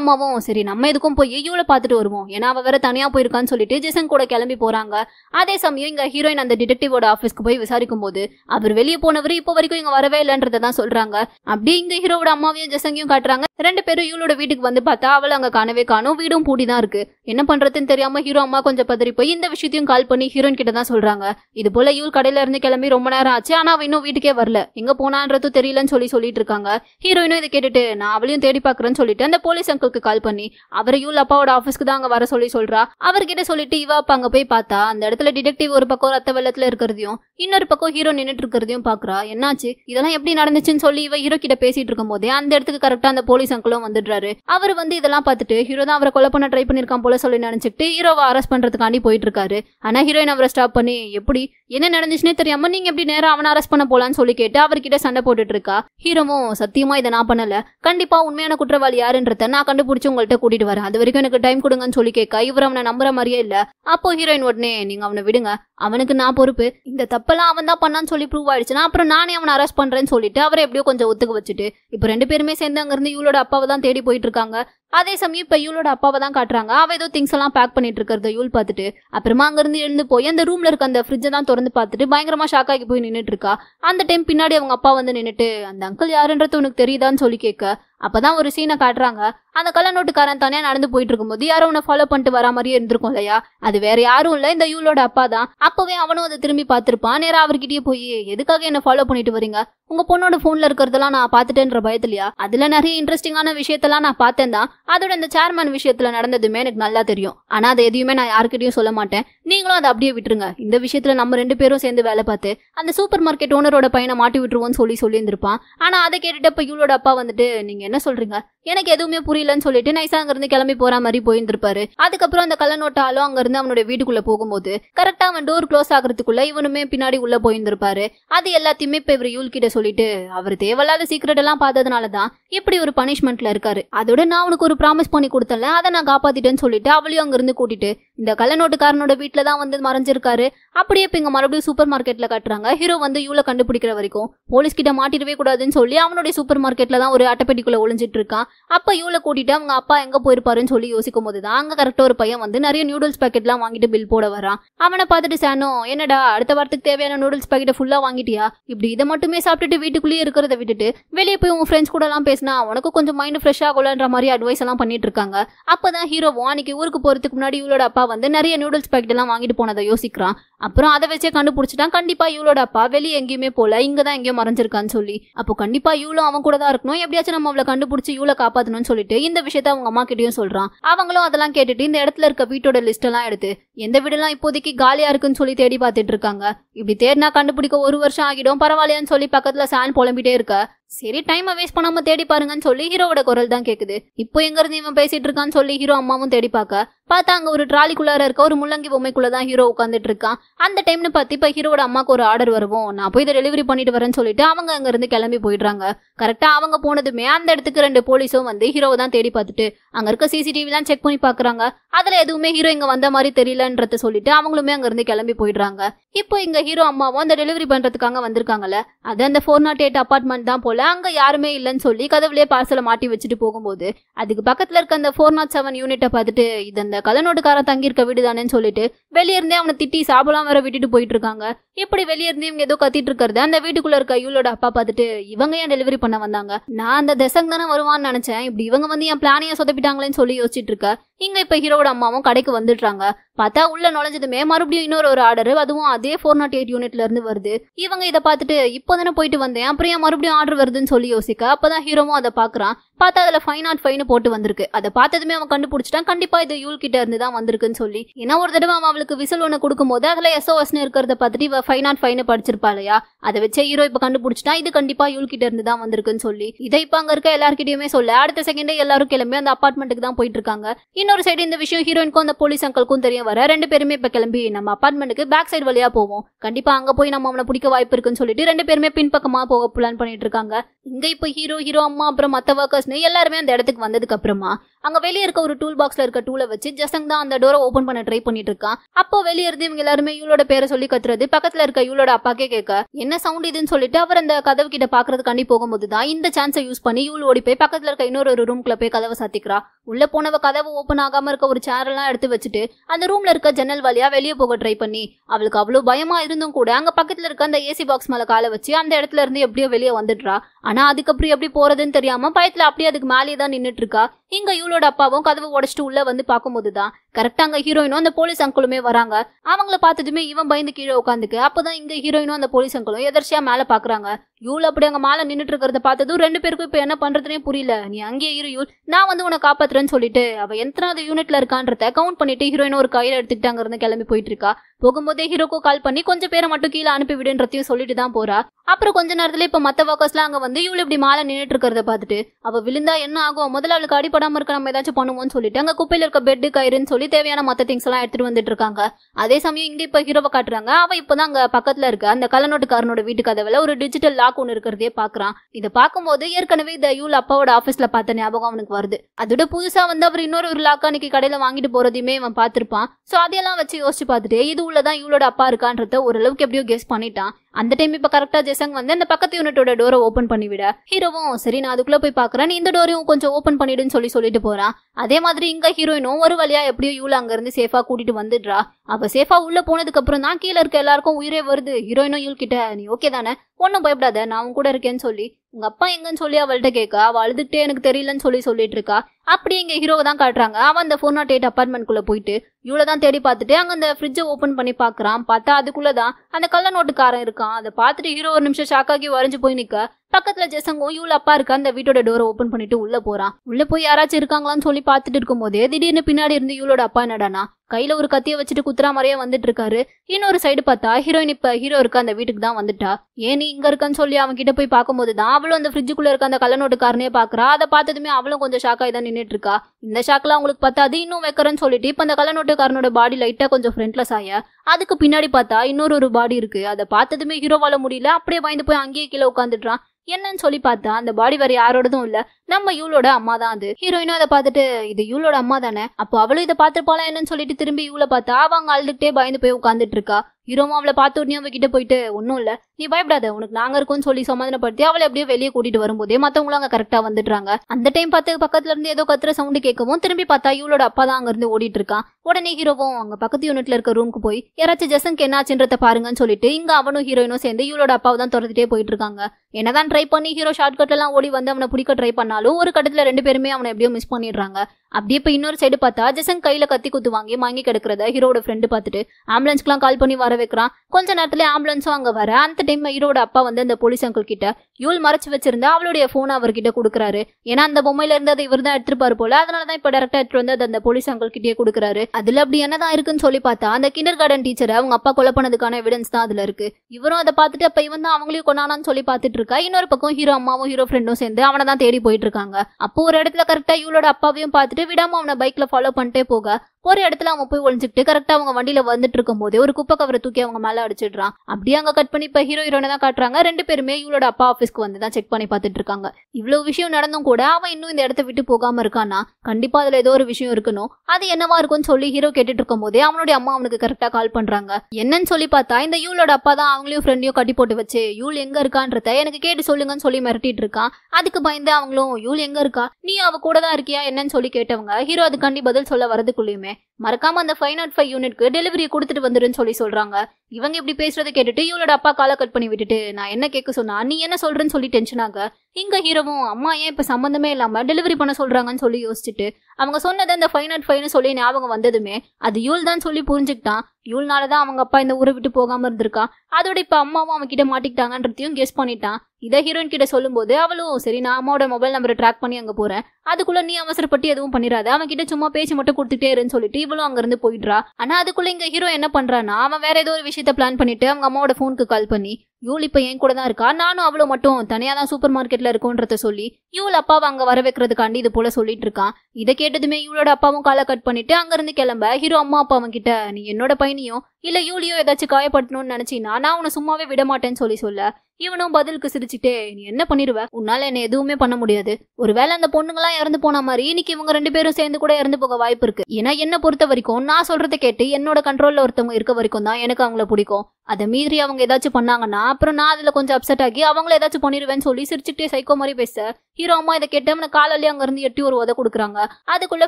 அம்மாவும் சரி நம்ம எதுக்கும் போய் இவ்வளவு பார்த்துட்டு வருவோம் ஏன்னா அவ வேற தனியா போயிருக்கான்னு சொல்லிட்டு ஜெசங் கூட கிளம்பி போறாங்க அதே சமயம் இங்க ஹீரோயின் அந்த டிடெக்டிவோட ஆஃபீஸ்க்கு போய் விசாரிக்கும் போது அவர் வெளியே போனவர் இப்போ வரைக்கும் இங்க வரவே இல்லைன்றத தான் சொல்றாங்க அப்படி இங்க ஹீரோவோட அம்மாவையும் ஜெசங்கையும் காட்டுறாங்க ரெண்டு பேரும் இவளோட வீட்டுக்கு வந்து பார்த்தா அவள் அங்க காணவே காணும் வீடும் பூட்டி தான் இருக்கு என்ன பண்றதுன்னு தெரியாம ஹீரோ அம்மா கொஞ்சம் பதறி போய் இந்த விஷயத்தையும் கால் பண்ணி ஹீரோயின் கிட்ட தான் சொல்றாங்க இது போல இவர் கடையில இருந்து கிளம்பி ரொம்ப நேரம் ஆச்சு ஆனா அவ இன்னும் வீட்டுக்கே வரல எங்க போனான்றதும் தெரியலன்னு சொல்லி சொல்லிட்டு இருக்காங்க ஹீரோயினும் இதை கேட்டுட்டு நான் அவளையும் தேடி பாக்குறேன்னு சொல்லிட்டு அந்த போலீஸ் அங்கிளுக்கு கால் பண்ணி அவர் அவரையும் அப்பாவோட ஆஃபீஸ்க்கு தான் அங்க வர சொல்லி சொல்றா அவர்கிட்ட சொல்லிட்டு இவா அப்ப அங்க போய் பார்த்தா அந்த இடத்துல டிடெக்டிவ் ஒரு பக்கம் ரத்த வெள்ளத்துல இருக்கிறதையும் இன்னொரு பக்கம் ஹீரோ நின்றுட்டு இருக்கிறதையும் பாக்குறா என்னாச்சு இதெல்லாம் எப்படி நடந்துச்சுன்னு சொல்லி இவ ஹீரோ கிட்ட பேசிட்டு இருக்கும் போதே அந்த இடத்துக்கு கரெக்டா அந்த போலீஸ் அங்கிளும் வந்துடுறாரு அவர் வந்து இதெல்லாம் பார்த்துட்டு ஹீரோ தான் அவரை கொலை பண்ண ட்ரை பண்ணிருக்கான் போல சொல்லி நினச்சிக்கிட்டு ஹீரோவை அரெஸ்ட் பண்ணுறதுக்காண்டி போயிட்டு இருக்காரு ஆனால் ஹீரோயின் அவரை ஸ்டாப் பண்ணி எப்படி என்ன நடந்துச்சுன்னே தெரியாம நீங்க எப்படி நேரம் அவனை அரெஸ்ட் பண்ண போலான்னு சொல்லி கேட்டு அவர்கிட்ட சண்டை போட்டுட்டு இருக்கா ஹீரோவும் சத்தியமா இதை நான் பண்ணல கண்டிப்பா உண்மையான குற்றவாளி யாருன்றத நான் கண்டுபிடிச்சி உங்கள்கிட்ட கூட்டிட்டு வரேன் அது வரைக்கும் எனக்கு டைம் கொடுங்கன்னு சொல்லி கேட்க இவர் அவனை நம்புற மாதிரியே இல்லை அப்போ ஹீரோயின் உடனே நீங்க அவனை விடுங்க அவனுக்கு நான் பொறுப்பு இந்த தப்பெல்லாம் அவன் தான் பண்ணான்னு சொல்லி ப்ரூவ் ஆயிடுச்சுன்னா அப்புறம் நானே அவனை அரெஸ்ட் பண்றேன்னு சொல்லிட்டு அவரை எப்படியோ கொஞ்சம் ஒத்துக்க வச்சுட்டு இப்போ ரெண்டு பேருமே சேர்ந்து அங்கிருந்து இவளோட அப்பாவை தான் தேடி போயிட்டு இருக்காங்க அதே சமயம் இப்போ யூலோட அப்பாவை தான் காட்டுறாங்க அவள் ஏதோ திங்ஸ் எல்லாம் பேக் பண்ணிட்டு இருக்கிறத யூல் பார்த்துட்டு அப்புறமா அங்கேருந்து எழுந்து போய் அந்த ரூம்ல இருக்க அந்த ஃப்ரிட்ஜை தான் திறந்து பார்த்துட்டு பயங்கரமா ஷாக் ஆகி போய் நின்றுட்டு இருக்கா அந்த டைம் பின்னாடி அவங்க அப்பா வந்து நின்றுட்டு அந்த அங்கிள் யாருன்றது உனக்கு தெரியுதான்னு சொல்லி கேட்க அப்பதான் ஒரு சீனை காட்டுறாங்க அந்த கள்ள நோட்டுக்காரன் நடந்து போயிட்டு இருக்கும்போது யாரும் உன்னை ஃபாலோ பண்ணிட்டு வரா மாதிரியே இருந்திருக்கும் இல்லையா அது வேற யாரும் இல்லை இந்த யூலோட அப்பா தான் அப்பவே அவனும் அதை திரும்பி பார்த்துருப்பான் நேரம் அவர்கிட்டயே போய் எதுக்காக என்ன ஃபாலோ பண்ணிட்டு வரீங்க உங்க பொண்ணோட போன்ல இருக்கிறதெல்லாம் நான் பார்த்துட்டேன்ற பயத்துலயா அதுல நிறைய இன்ட்ரெஸ்டிங்கான விஷயத்தெல்லாம் நான் பார்த்தேன் தான் அதோட இந்த சேர்மேன் விஷயத்துல நடந்ததுமே எனக்கு நல்லா தெரியும் ஆனா அதை எதையுமே நான் யாருக்கிட்டையும் சொல்ல மாட்டேன் நீங்களும் அதை அப்படியே விட்டுருங்க இந்த விஷயத்துல நம்ம ரெண்டு பேரும் சேர்ந்து வேலை பார்த்து அந்த சூப்பர் மார்க்கெட் ஓனரோட பையனை மாட்டி விட்டுருவோம்னு சொல்லி சொல்லியிருந்திருப்பான் ஆனா அதை கேட்டுட்டு இப்ப யூலோட அப்பா வந்துட்டு நீங்க என்ன சொல்றீங்க எனக்கு எதுவுமே புரியலன்னு சொல்லிட்டு நைஸா அங்கிருந்து கிளம்பி போற மாதிரி போயிருந்திருப்பாரு அதுக்கப்புறம் அந்த கள்ளநோட்டாலும் ஆளும் அங்கிருந்து அவனுடைய வீட்டுக்குள்ள போகும்போது கரெக்டா அவன் டோர் க்ளோஸ் ஆகுறதுக்குள்ள இவனுமே பின்னாடி உள்ள போயிருந்திருப்பாரு அது எல்லாத்தையுமே இப்ப இவர் யூல் கிட்ட சொல்லிட்டு அவர் தேவையில்லாத சீக்கிரட் எல்லாம் பார்த்ததுனால தான் இப்படி ஒரு பனிஷ்மெண்ட்ல இருக்காரு அதோட நான் உனக்கு ஒரு ப்ராமிஸ் பண்ணி கொடுத்தல அதை நான் காப்பாத்திட்டேன்னு சொல்லிட்டு அவளையும் அங்கிருந்து கூட்டிட்டு இந்த கள்ளநோட்டுக்காரனோட வீட்டுல தான் வந்து மறைஞ்சிருக்காரு அப்படியே இப்ப இங்க மறுபடியும் சூப்பர் மார்க்கெட்ல கட்டுறாங்க ஹீரோ வந்து யூல கண்டுபிடிக்கிற வரைக்கும் போலீஸ் கிட்ட மாட்டிடவே கூடாதுன்னு சொல்லி அவனுடைய சூப்பர் மார்க்கெட்ல தான் ஒரு அட்டப்பெட்டிக்குள்ள ஒளிஞ்சிட்டு இருக்கான் அப்போ இவளை கூட்டிட்டு அவங்க அப்பா எங்க போயிருப்பாருன்னு சொல்லி யோசிக்கும் போது தான் அங்க கரெக்டா ஒரு பையன் வந்து நிறைய நூடுல்ஸ் பேக்கெட்லாம் வாங்கிட்டு பில் போட வரான் அவனை பார்த்துட்டு சேனோ என்னடா அடுத்த வாரத்துக்கு தேவையான நூடுல்ஸ் பேக்கெட்டை ஃபுல்லா வாங்கிட்டியா இப்படி இதை மட்டுமே சாப்பிட்டுட்டு வீட்டுக்குள்ளேயே இருக்கிறத விட்டுட்டு வெளியே போய் உங்க ஃப்ரெண்ட்ஸ் கூட எல்லாம் பேசினா உனக்கு கொஞ்சம் மைண்ட் ஃப்ரெஷ் ஆகலன்ற மாதிரி அட்வைஸ் எல்லாம் பண்ணிட்டு இருக்காங்க அப்பதான் ஹீரோ அன்னைக்கு ஊருக்கு போறதுக்கு முன்னாடி இவளோட அப்பா வந்து நிறைய நூடுல்ஸ் பேக்கெட் எல்லாம் வாங்கிட்டு போனதை யோசிக்கிறான் அப்புறம் அதை வச்சே கண்டுபிடிச்சிட்டா கண்டிப்பா இவளோட அப்பா வெளியே எங்கேயுமே போல இங்கதான் எங்கேயோ மறைஞ்சிருக்கான்னு சொல்லி அப்போ கண்டிப்பா இவளும் அவன் கூட தான் இருக்கணும் எப்படியாச்சும் நம்ம அவளை கண்டுபிடிச்சி இவ்வளவு காப்பாத்தணும்னு சொல்லிட்டு இந்த விஷயத்த அவங்க அம்மா கிட்டயும் சொல்றான் அவங்களும் அதெல்லாம் கேட்டுட்டு இந்த இடத்துல இருக்க வீட்டோட லிஸ்ட் எல்லாம் எடுத்து எந்த வீடெல்லாம் இப்போதைக்கு காலியா இருக்குன்னு சொல்லி தேடி பார்த்துட்டு இருக்காங்க இப்படி தேடினா கண்டுபிடிக்க ஒரு வருஷம் ஆகிடும் பரவாயில்லையான்னு சொல்லி பக்கத்துல சான் புலம்பிட்டே இருக்க சரி டைமை வேஸ்ட் பண்ணாம தேடி பாருங்கன்னு சொல்லி ஹீரோவோட குரல் தான் கேக்குது இப்போ எங்க இருந்து இவன் பேசிட்டு இருக்கான்னு சொல்லி ஹீரோ அம்மாவும் தேடி பார்க்க பார்த்தா அங்க ஒரு ட்ராலிக்குள்ளார இருக்க ஒரு முள்ளங்கி பொம்மைக்குள்ளதான் தான் ஹீரோ உட்காந்துட்டு இருக்கான் அந்த டைம்னு பார்த்து இப்ப ஹீரோட அம்மாக்கு ஒரு ஆர்டர் வருவோம் நான் போய் இதை டெலிவரி பண்ணிட்டு வரேன்னு சொல்லிட்டு அவங்க அங்க இருந்து கிளம்பி போயிடுறாங்க கரெக்டா அவங்க போனதுமே அந்த இடத்துக்கு ரெண்டு போலீஸும் வந்து ஹீரோவை தான் தேடி பார்த்துட்டு அங்க இருக்க சிசிடிவி எல்லாம் செக் பண்ணி பாக்குறாங்க அதுல எதுவுமே ஹீரோ இங்க வந்த மாதிரி தெரியலன்றத சொல்லிட்டு அவங்களுமே அங்க இருந்து கிளம்பி போயிடுறாங்க இப்போ இங்க ஹீரோ அம்மாவும் அந்த டெலிவரி பண்றதுக்காக வந்திருக்காங்கல்ல அது அந்த போர் நாட் எயிட் அபார்ட்மெண்ட் தான் போல போல அங்க யாருமே இல்லைன்னு சொல்லி கதவுலயே பார்சலை மாட்டி வச்சுட்டு போகும்போது அதுக்கு பக்கத்துல இருக்க அந்த ஃபோர் நாட் செவன் யூனிட்டை பார்த்துட்டு இது அந்த கலனோடுக்காரன் தங்கியிருக்க வீடு தானேன்னு சொல்லிட்டு வெளியிருந்தே அவனை திட்டி சாப்பிடலாம் வேற விட்டுட்டு போயிட்டு இருக்காங்க இப்படி வெளியிருந்தே இவங்க ஏதோ கத்திட்டு இருக்கிறது அந்த வீட்டுக்குள்ள இருக்க இவளோட அப்பா பார்த்துட்டு இவங்க ஏன் டெலிவரி பண்ண வந்தாங்க நான் அந்த தசங்க தானே வருவான்னு நினைச்சேன் இப்படி இவங்க வந்து என் பிளானையை சொதப்பிட்டாங்களேன்னு சொல்லி யோசிச்சுட்டு இருக்க இங்க இப்ப ஹீரோட அம்மாவும் கடைக்கு வந்துடுறாங்க பார்த்தா உள்ள நுழைஞ்சதுமே மறுபடியும் இன்னொரு ஒரு ஆர்டர் அதுவும் அதே ஃபோர் நாட் எயிட் யூனிட்ல இருந்து வருது இவங்க இதை பார்த்துட்டு இப்போ தானே போயிட்டு வந்தேன் அப்புறம் மறுபடியும் ஆர்டர் வருது வருதுன்னு சொல்லி யோசிக்க அப்பதான் ஹீரோவும் அதை பாக்குறான் பார்த்தா அதுல ஃபைன் ஆட் ஃபைன் போட்டு வந்திருக்கு அதை பார்த்ததுமே அவன் கண்டுபிடிச்சிட்டான் கண்டிப்பா இது யூல் கிட்ட இருந்து தான் வந்திருக்குன்னு சொல்லி ஏன்னா ஒரு தடவை அவன் அவளுக்கு விசில் கொடுக்கும் போது அதுல எஸ் எஸ்ஓஎஸ்னு இருக்கிறத பார்த்துட்டு இவ ஃபைன் ஆட் ஃபைன் படிச்சிருப்பா இல்லையா அதை வச்சே ஹீரோ இப்ப கண்டுபிடிச்சிட்டான் இது கண்டிப்பா யூல் கிட்ட இருந்து தான் வந்திருக்குன்னு சொல்லி இதை இப்ப அங்க இருக்க எல்லார்கிட்டயுமே சொல்ல அடுத்த செகண்டே எல்லாரும் கிளம்பி அந்த அப்பார்ட்மெண்ட்டுக்கு தான் போயிட்டு இருக்காங்க இன்னொரு சைடு இந்த விஷயம் ஹீரோயின்க்கும் அந்த போலீஸ் அங்கிள்க்கும் தெரிய வர ரெண்டு பேருமே இப்ப கிளம்பி நம்ம அப்பார்ட்மெண்ட்டுக்கு பேக் சைடு வழியா போவோம் கண்டிப்பா அங்க போய் நம்ம அவனை பிடிக்க வாய்ப்பு இருக்குன்னு சொல்லிட்டு ரெண்டு பேருமே பின்பக்கமா போக பிளான் பண்ணிட்டு இருக்காங்க இங்க இப்போ ஹீரோ ஹீரோ அம்மா அப்புறம் மத்த ஒர்க்கர்ஸ் எல்லாருமே அந்த இடத்துக்கு வந்ததுக்கு அப்புறமா அங்க வெளியே இருக்க ஒரு டூல் பாக்ஸ்ல இருக்க டூலை வச்சு ஜசங் தான் அந்த டோரை ஓபன் பண்ண ட்ரை பண்ணிட்டு இருக்கான் அப்போ வெளியே இருந்து இவங்க எல்லாருமே இவளோட பேரை சொல்லி கத்துறது பக்கத்துல இருக்க இவளோட அப்பாக்கே கேட்க என்ன சவுண்ட் இதுன்னு சொல்லிட்டு அவர் அந்த கதவு கிட்ட பாக்குறதுக்காண்டி போகும்போது தான் இந்த சான்ஸை யூஸ் பண்ணி இவள் ஓடி போய் பக்கத்துல இருக்க இன்னொரு ரூம்ல போய் கதவை சாத்திக்கிறா உள்ள போனவ கதவு ஓபன் ஆகாம இருக்க ஒரு சேர் எல்லாம் எடுத்து வச்சுட்டு அந்த ரூம்ல இருக்க ஜன்னல் வழியா வெளியே போக ட்ரை பண்ணி அவளுக்கு அவ்வளவு பயமா இருந்தும் கூட அங்க பக்கத்துல இருக்க அந்த ஏசி பாக்ஸ் மேல காலை வச்சு அந்த இடத்துல இருந்து எப்படியோ வெளியே வந்துடுறா ஆனா அதுக்கப்புறம் எப்படி போறதுன்னு தெரியாம பயத்துல அப்படியே அதுக்கு மேலே தான் நின்னுட்டு இருக்கா இங்க இவளோட அப்பாவும் கதவு உடச்சிட்டு உள்ள வந்து பார்க்கும்போது தான் கரெக்டா அங்க ஹீரோயினும் அந்த போலீஸ் அங்கிளுமே வராங்க அவங்கள பார்த்ததுமே இவன் பயந்து கீழே உட்காந்துக்கு அப்பதான் இங்க ஹீரோயினும் அந்த போலீஸ் அங்கிளும் எதர்ச்சியா மேல பாக்குறாங்க யூல் அப்படி அங்கே மாலை நின்றுட்டு இருக்கிறத பார்த்ததும் ரெண்டு பேருக்கும் இப்போ என்ன பண்ணுறதுனே புரியல நீ அங்கேயே இரு யூல் நான் வந்து உன்னை காப்பாத்துறேன்னு சொல்லிட்டு அவள் எத்தனாவது யூனிட்ல இருக்கான்றத கவுண்ட் பண்ணிட்டு ஹீரோயினும் ஒரு கையில் எடுத்துக்கிட்டு அங்கிருந்து கிளம்பி போயிட்டு இருக்கா போகும்போதே ஹீரோக்கு கால் பண்ணி கொஞ்சம் பேரை மட்டும் கீழே அனுப்பி விடுன்றதையும் சொல்லிட்டு தான் போறா அப்புறம் கொஞ்ச நேரத்துல இப்போ மற்ற ஒர்க்கர்ஸ்லாம் அங்கே வந்து இவ்வளோ இப்படி மாலை நின்றுட்டு இருக்கிறத பார்த்துட்டு அவள் விழுந்தா என்ன ஆகும் முதல்ல அவளுக்கு அடிப்படாமல் இருக்க நம்ம ஏதாச்சும் பண்ணுவோம்னு சொல்லிட்டு அங்கே குப்பையில் இருக்க பெட்டு கயிறுன்னு சொல்லி தேவையான மற்ற திங்ஸ் எல்லாம் எடுத்துட்டு வந்துட்டு இருக்காங்க அதே சமயம் இங்கே இப்போ ஹீரோவை காட்டுறாங்க அவள் இப்போ தான் அங்கே பக்கத்தில் இருக்க அந்த கலநோட்டுக்காரனோட வீட்டு கதவில் ஒரு டிஜிட்டல் சாக்கு ஒன்று இருக்கிறதே பார்க்குறான் இதை பார்க்கும்போது ஏற்கனவே இந்த யூல் அப்பாவோட ஆஃபீஸில் பார்த்த ஞாபகம் அவனுக்கு வருது அதோட புதுசாக வந்து அவர் இன்னொரு ஒரு லாக்கா அன்னைக்கு கடையில் வாங்கிட்டு போகிறதையுமே அவன் பார்த்துருப்பான் ஸோ அதையெல்லாம் வச்சு யோசிச்சு பார்த்துட்டு இது உள்ளதான் யூலோட அப்பா இருக்கான்றத ஓரளவுக்கு எப்படியோ கெஸ் பண்ணிட்டான் அந்த டைம் இப்போ கரெக்டாக ஜெசங் வந்து அந்த பக்கத்து யூனிட்டோட டோரை ஓப்பன் பண்ணிவிட ஹீரோவும் சரி நான் அதுக்குள்ளே போய் பார்க்குறேன் இந்த டோரையும் கொஞ்சம் ஓப்பன் பண்ணிடுன்னு சொல்லி சொல்லிட்டு போகிறான் அதே மாதிரி இங்கே ஹீரோயினும் ஒரு வழியாக எப்படியோ யூல அங்கேருந்து சேஃபாக கூட்டிகிட்டு வந்துடுறா அப்போ சேஃபாக உள்ளே போனதுக்கப்புறம் தான் கீழே இருக்க எல்லாருக்கும் உயிரே வருது ஹீரோயினும் யூல் கிட்ட நீ ஓகே தானே ஒன்றும் பயப்படாத நான் உன் கூட இருக்கேன்னு சொல்லி உங்க அப்பா எங்கன்னு சொல்லி அவள்கிட்ட கேட்க அவள் அழுதுகிட்டே எனக்கு தெரியலன்னு சொல்லி சொல்லிட்டு இருக்கா அப்படி எங்க ஹீரோவை தான் காட்டுறாங்க அவன் அந்த ஃபோர் நாட் எயிட் அப்பார்ட்மெண்ட்குள்ள போயிட்டு இவ்வளோ தான் தேடி பார்த்துட்டு அங்கே அந்த ஃப்ரிட்ஜை ஓப்பன் பண்ணி பார்க்குறான் பார்த்தா அதுக்குள்ளே தான் அந்த கள்ள நோட்டுக்காரன் இருக்கான் அதை பார்த்துட்டு ஹீரோ ஒரு நிமிஷம் ஷாக்காகி வரைஞ்சு போய் நிற்க பக்கத்துல ஜெசங்கும் இவ்வளவு அப்பா இருக்க அந்த வீட்டோட டோரை ஓபன் பண்ணிட்டு உள்ள போறான் உள்ள போய் யாராச்சும் இருக்காங்களான்னு சொல்லி பாத்துட்டு இருக்கும்போதே திடீர்னு பின்னாடி இருந்து இவளோட அப்பா என்னடானா கையில ஒரு கத்திய வச்சுட்டு குத்துறா மாதிரியே வந்துட்டு இருக்காரு இன்னொரு சைடு பார்த்தா ஹீரோயின் இப்ப ஹீரோ இருக்க அந்த வீட்டுக்கு தான் வந்துட்டா ஏன் நீ இங்க இருக்கன்னு சொல்லி அவன் கிட்ட போய் பார்க்கும்போது தான் அவளும் அந்த ஃப்ரிட்ஜுக்குள்ள இருக்க அந்த கள்ளநோட்டுக்காரனே பாக்குறா அதை பார்த்ததுமே அவளும் கொஞ்சம் ஷாக் தான் நின்றுட்டு இருக்கா இந்த ஷாக்ல அவங்களுக்கு பத்தாது இன்னும் வைக்கிறேன்னு சொல்லிட்டு இப்ப அந்த கள்ளநோட்டுக்காரனோட பாடி லைட்டா கொஞ்சம் ஃப்ரெண்ட்லெஸ் ஆய அதுக்கு பின்னாடி பார்த்தா இன்னொரு ஒரு பாடி இருக்கு அதை பார்த்ததுமே ஹீரோவால முடியல அப்படியே வாய்ந்து போய் அங்கேயே கீழே உட்காந்துட்டான் என்னன்னு சொல்லி பார்த்தா அந்த பாடி வேற யாரோடதும் இல்ல நம்ம யூலோட அம்மா தான் அது ஹீரோயினும் அதை பார்த்துட்டு இது யூலோட அம்மா தானே அப்போ அவளும் இதை பார்த்துருப்பாளா என்னன்னு சொல்லிட்டு திரும்பி யூல பார்த்தா அவங்க அழுதுகிட்டே பயந்து போய் உட்காந்துட்டு இருக்கா ஹீரோமா அவளை நீ உடனே அவகிட்ட போயிட்டு ஒன்றும் இல்லை நீ பயப்படாத உனக்கு நாங்க இருக்கோம்னு சொல்லி சமாதானப்படுத்தி அவளை அப்படியே வெளியே கூட்டிட்டு வரும்போதே மற்றவங்களும் அங்கே கரெக்டாக வந்துடுறாங்க அந்த டைம் பார்த்து பக்கத்துல இருந்து ஏதோ கத்துற சவுண்டு கேட்கவும் திரும்பி பார்த்தா இவளோட அப்பா தான் அங்கேருந்து ஓடிட்டு இருக்கான் உடனே ஹீரோவும் அங்க பக்கத்து யூனிட்ல இருக்க ரூமுக்கு போய் யாராச்சும் ஜெசங்க் என்னாச்சுன்றத பாருங்கன்னு சொல்லிட்டு இங்க அவனும் ஹீரோயினும் சேர்ந்து இவளோட அப்பாவை தான் துரத்துட்டே போயிட்டு இருக்காங்க என்னதான் ட்ரை பண்ணி ஹீரோ ஷார்ட்கட் எல்லாம் ஓடி வந்து அவனை பிடிக்க ட்ரை பண்ணாலும் ஒரு கட்டத்துல ரெண்டு பேருமே அவனை எப்படியோ மிஸ் பண்ணிடுறாங்க அப்படியே இப்போ இன்னொரு சைடு பார்த்தா ஜசங்க் கையில கத்தி குத்து வாங்கி வாங்கி கிடக்கிறத ஹீரோட ஃப்ரெண்டு பார்த்துட்டு ஆம்புலன்ஸ்க்குலாம் கால் பண்ணி வர வைக்கிறான் கொஞ்ச நேரத்துல ஆம்புலன்ஸும் அங்க வர அந்த டைம் மயூரோட அப்பா வந்து அந்த போலீஸ் அங்கிள் கிட்ட யூல் மறைச்சு வச்சிருந்தா அவளுடைய போன் அவர்கிட்ட கொடுக்குறாரு ஏன்னா அந்த பொம்மையில இருந்து அதை இவர் தான் எடுத்துருப்பாரு போல அதனாலதான் இப்ப டேரக்டா எடுத்துட்டு வந்து அந்த போலீஸ் அங்கிள் கிட்டே கொடுக்குறாரு அதுல அப்படி என்னதான் இருக்குன்னு சொல்லி பார்த்தா அந்த கிண்டர் கார்டன் டீச்சர் அவங்க அப்பா கொலை பண்ணதுக்கான எவிடன்ஸ் தான் அதுல இருக்கு இவரும் அதை பார்த்துட்டு அப்ப இவன் தான் அவங்களையும் கொண்டானான்னு சொல்லி பார்த்துட்டு இருக்கா இன்னொரு பக்கம் ஹீரோ அம்மாவும் ஹீரோ ஃப்ரெண்டும் சேர்ந்து அவனை தான் தேடி போயிட்டு இருக்காங்க அப்போ ஒரு இடத்துல கரெக்டா இவளோட அப்பாவையும் பார்த்துட்டு விடாம அவனை பைக்ல ஃபாலோ பண்ணிட்டே போக ஒரு இடத்துல அவங்க போய் ஒழிஞ்சுக்கிட்டு கரெக்டா அவங்க வண்டியில வந்துட்டு இருக்கும் போது ஒரு குப்பை கவர் தூக்கி அவங்க மேல அடிச்சிடுறான் அப்படியே அங்க கட் பண்ணி இப்ப ஹீரோ ஹீரோனை தான் காட்டுறாங்க ரெண்டு பேருமே இவளோட அப்பா ஆஃபீஸ்க்கு வந்து தான் செக் பண்ணி பார்த்துட்டு இருக்காங்க இவ்வளவு விஷயம் நடந்தும் கூட அவன் இன்னும் இந்த இடத்த விட்டு போகாம இருக்கானா கண்டிப்பா அதுல ஏதோ ஒரு விஷயம் இருக்கணும் அது என்னவா இருக்கும்னு சொல்லி ஹீரோ கேட்டுட்டு இருக்கும் போதே அவனுடைய அம்மா அவனுக்கு கரெக்டா கால் பண்றாங்க என்னன்னு சொல்லி பார்த்தா இந்த யூலோட அப்பா தான் அவங்களையும் ஃப்ரெண்டையும் கட்டி போட்டு வச்சு யூல் எங்க இருக்கான்றத எனக்கு கேட்டு சொல்லுங்கன்னு சொல்லி மிரட்டிட்டு இருக்கான் அதுக்கு பயந்து அவங்களும் யூல் எங்க இருக்கா நீ அவ கூட தான் இருக்கியா என்னன்னு சொல்லி கேட்டவங்க ஹீரோ அதுக்காண்டி பதில் சொல்ல வரதுக்குள்ளயுமே மறக்காம அந்த ஃபைவ் நாட் ஃபைவ் யூனிட்க்கு டெலிவரி கொடுத்துட்டு வந்துருன்னு சொல்லி சொல்றாங்க பேசுறாங்க இவங்க இப்படி பேசுறதை கேட்டுட்டு இவளோட அப்பா காலை கட் பண்ணி விட்டுட்டு நான் என்ன கேட்க சொன்னா நீ என்ன சொல்றேன்னு சொல்லி டென்ஷனாக இங்கே ஹீரோவும் அம்மா ஏன் இப்போ சம்மந்தமே இல்லாமல் டெலிவரி பண்ண சொல்கிறாங்கன்னு சொல்லி யோசிச்சுட்டு அவங்க சொன்னதை இந்த ஃபைவ் நாட் ஃபைவ்னு சொல்லி ஞாபகம் வந்ததுமே அது யூல் தான் சொல்லி புரிஞ்சுக்கிட்டான் யூல்னாலதான் தான் அவங்க அப்பா இந்த ஊரை விட்டு போகாமல் இருந்திருக்கா அதோட இப்போ அம்மாவும் அவன் கிட்ட மாட்டிக்கிட்டாங்கன்றதையும் கெஸ் பண்ணிட்டான் இதை ஹீரோயின் கிட்ட சொல்லும்போது அவளும் சரி நான் அம்மாவோட மொபைல் நம்பரை ட்ராக் பண்ணி அங்கே போகிறேன் அதுக்குள்ளே நீ அவசரப்பட்டு எதுவும் பண்ணிடாத அவன் கிட்ட சும்மா பேச்சு மட்டும் கொடுத்துட்டே இருன்னு சொல்லிட்டு இவளும் அங்கேருந்து போயிடுறா ஆனால் அதுக்குள்ளே இங்கே ஹீரோ என்ன பண்ணுறான்னா அவன் வேற ஏதோ ஒரு விஷயத்த பிளான் பண்ணிட்டு அவங்க அம்மாவோட ஃபோனுக்கு கால் பண்ணி யூல் இப்போ என் கூட தான் இருக்கா நானும் அவ்வளோ மட்டும் தனியாக தான் சூப்பர் மார்க்கெட்டில் இருக்கோன்றத சொல்லி யூல் அப்பாவை அங்கே வர வைக்கிறதுக்காண்டி இது போல சொல்லிட்டு இருக்கான் இதை கேட்டதுமே யூலோட அப்பாவும் காலை கட் பண்ணிட்டு அங்கேருந்து கிளம்ப ஹீரோ அம்மா அப்பாவன் கிட்ட நீ என்னோட பையனையோ இல்லை யூலியோ ஏதாச்சும் காயப்படுத்தணும்னு நினச்சினா நான் உன்னை சும்மாவே விட மாட்டேன்னு சொல்லி சொல்ல இவனும் பதிலுக்கு சிரிச்சுட்டே நீ என்ன பண்ணிடுவ உன்னால என்ன எதுவுமே பண்ண முடியாது ஒருவேளை அந்த பொண்ணுங்களாம் இறந்து போன மாதிரி இன்னைக்கு இவங்க ரெண்டு பேரும் சேர்ந்து கூட இறந்து போக வாய்ப்பு இருக்கு ஏன்னா என்ன பொறுத்த வரைக்கும் நான் சொல்றதை கேட்டு என்னோட கண்ட்ரோல்ல ஒருத்தவங்க இருக்க வரைக்கும் தான் எனக்கு அவங்கள பிடிக்கும் அதை மீறி அவங்க ஏதாச்சும் பண்ணாங்கன்னா அப்புறம் நான் அதில் கொஞ்சம் அப்செட் ஆகி அவங்கள ஏதாச்சும் பண்ணிடுவேன்னு சொல்லி சிரிச்சுட்டே சைக்கோ மாதிரி பேச ஹீரோ அம்மா இதை கேட்டவன காலாலே அங்கேருந்து எட்டி ஒரு உத கொடுக்குறாங்க அதுக்குள்ள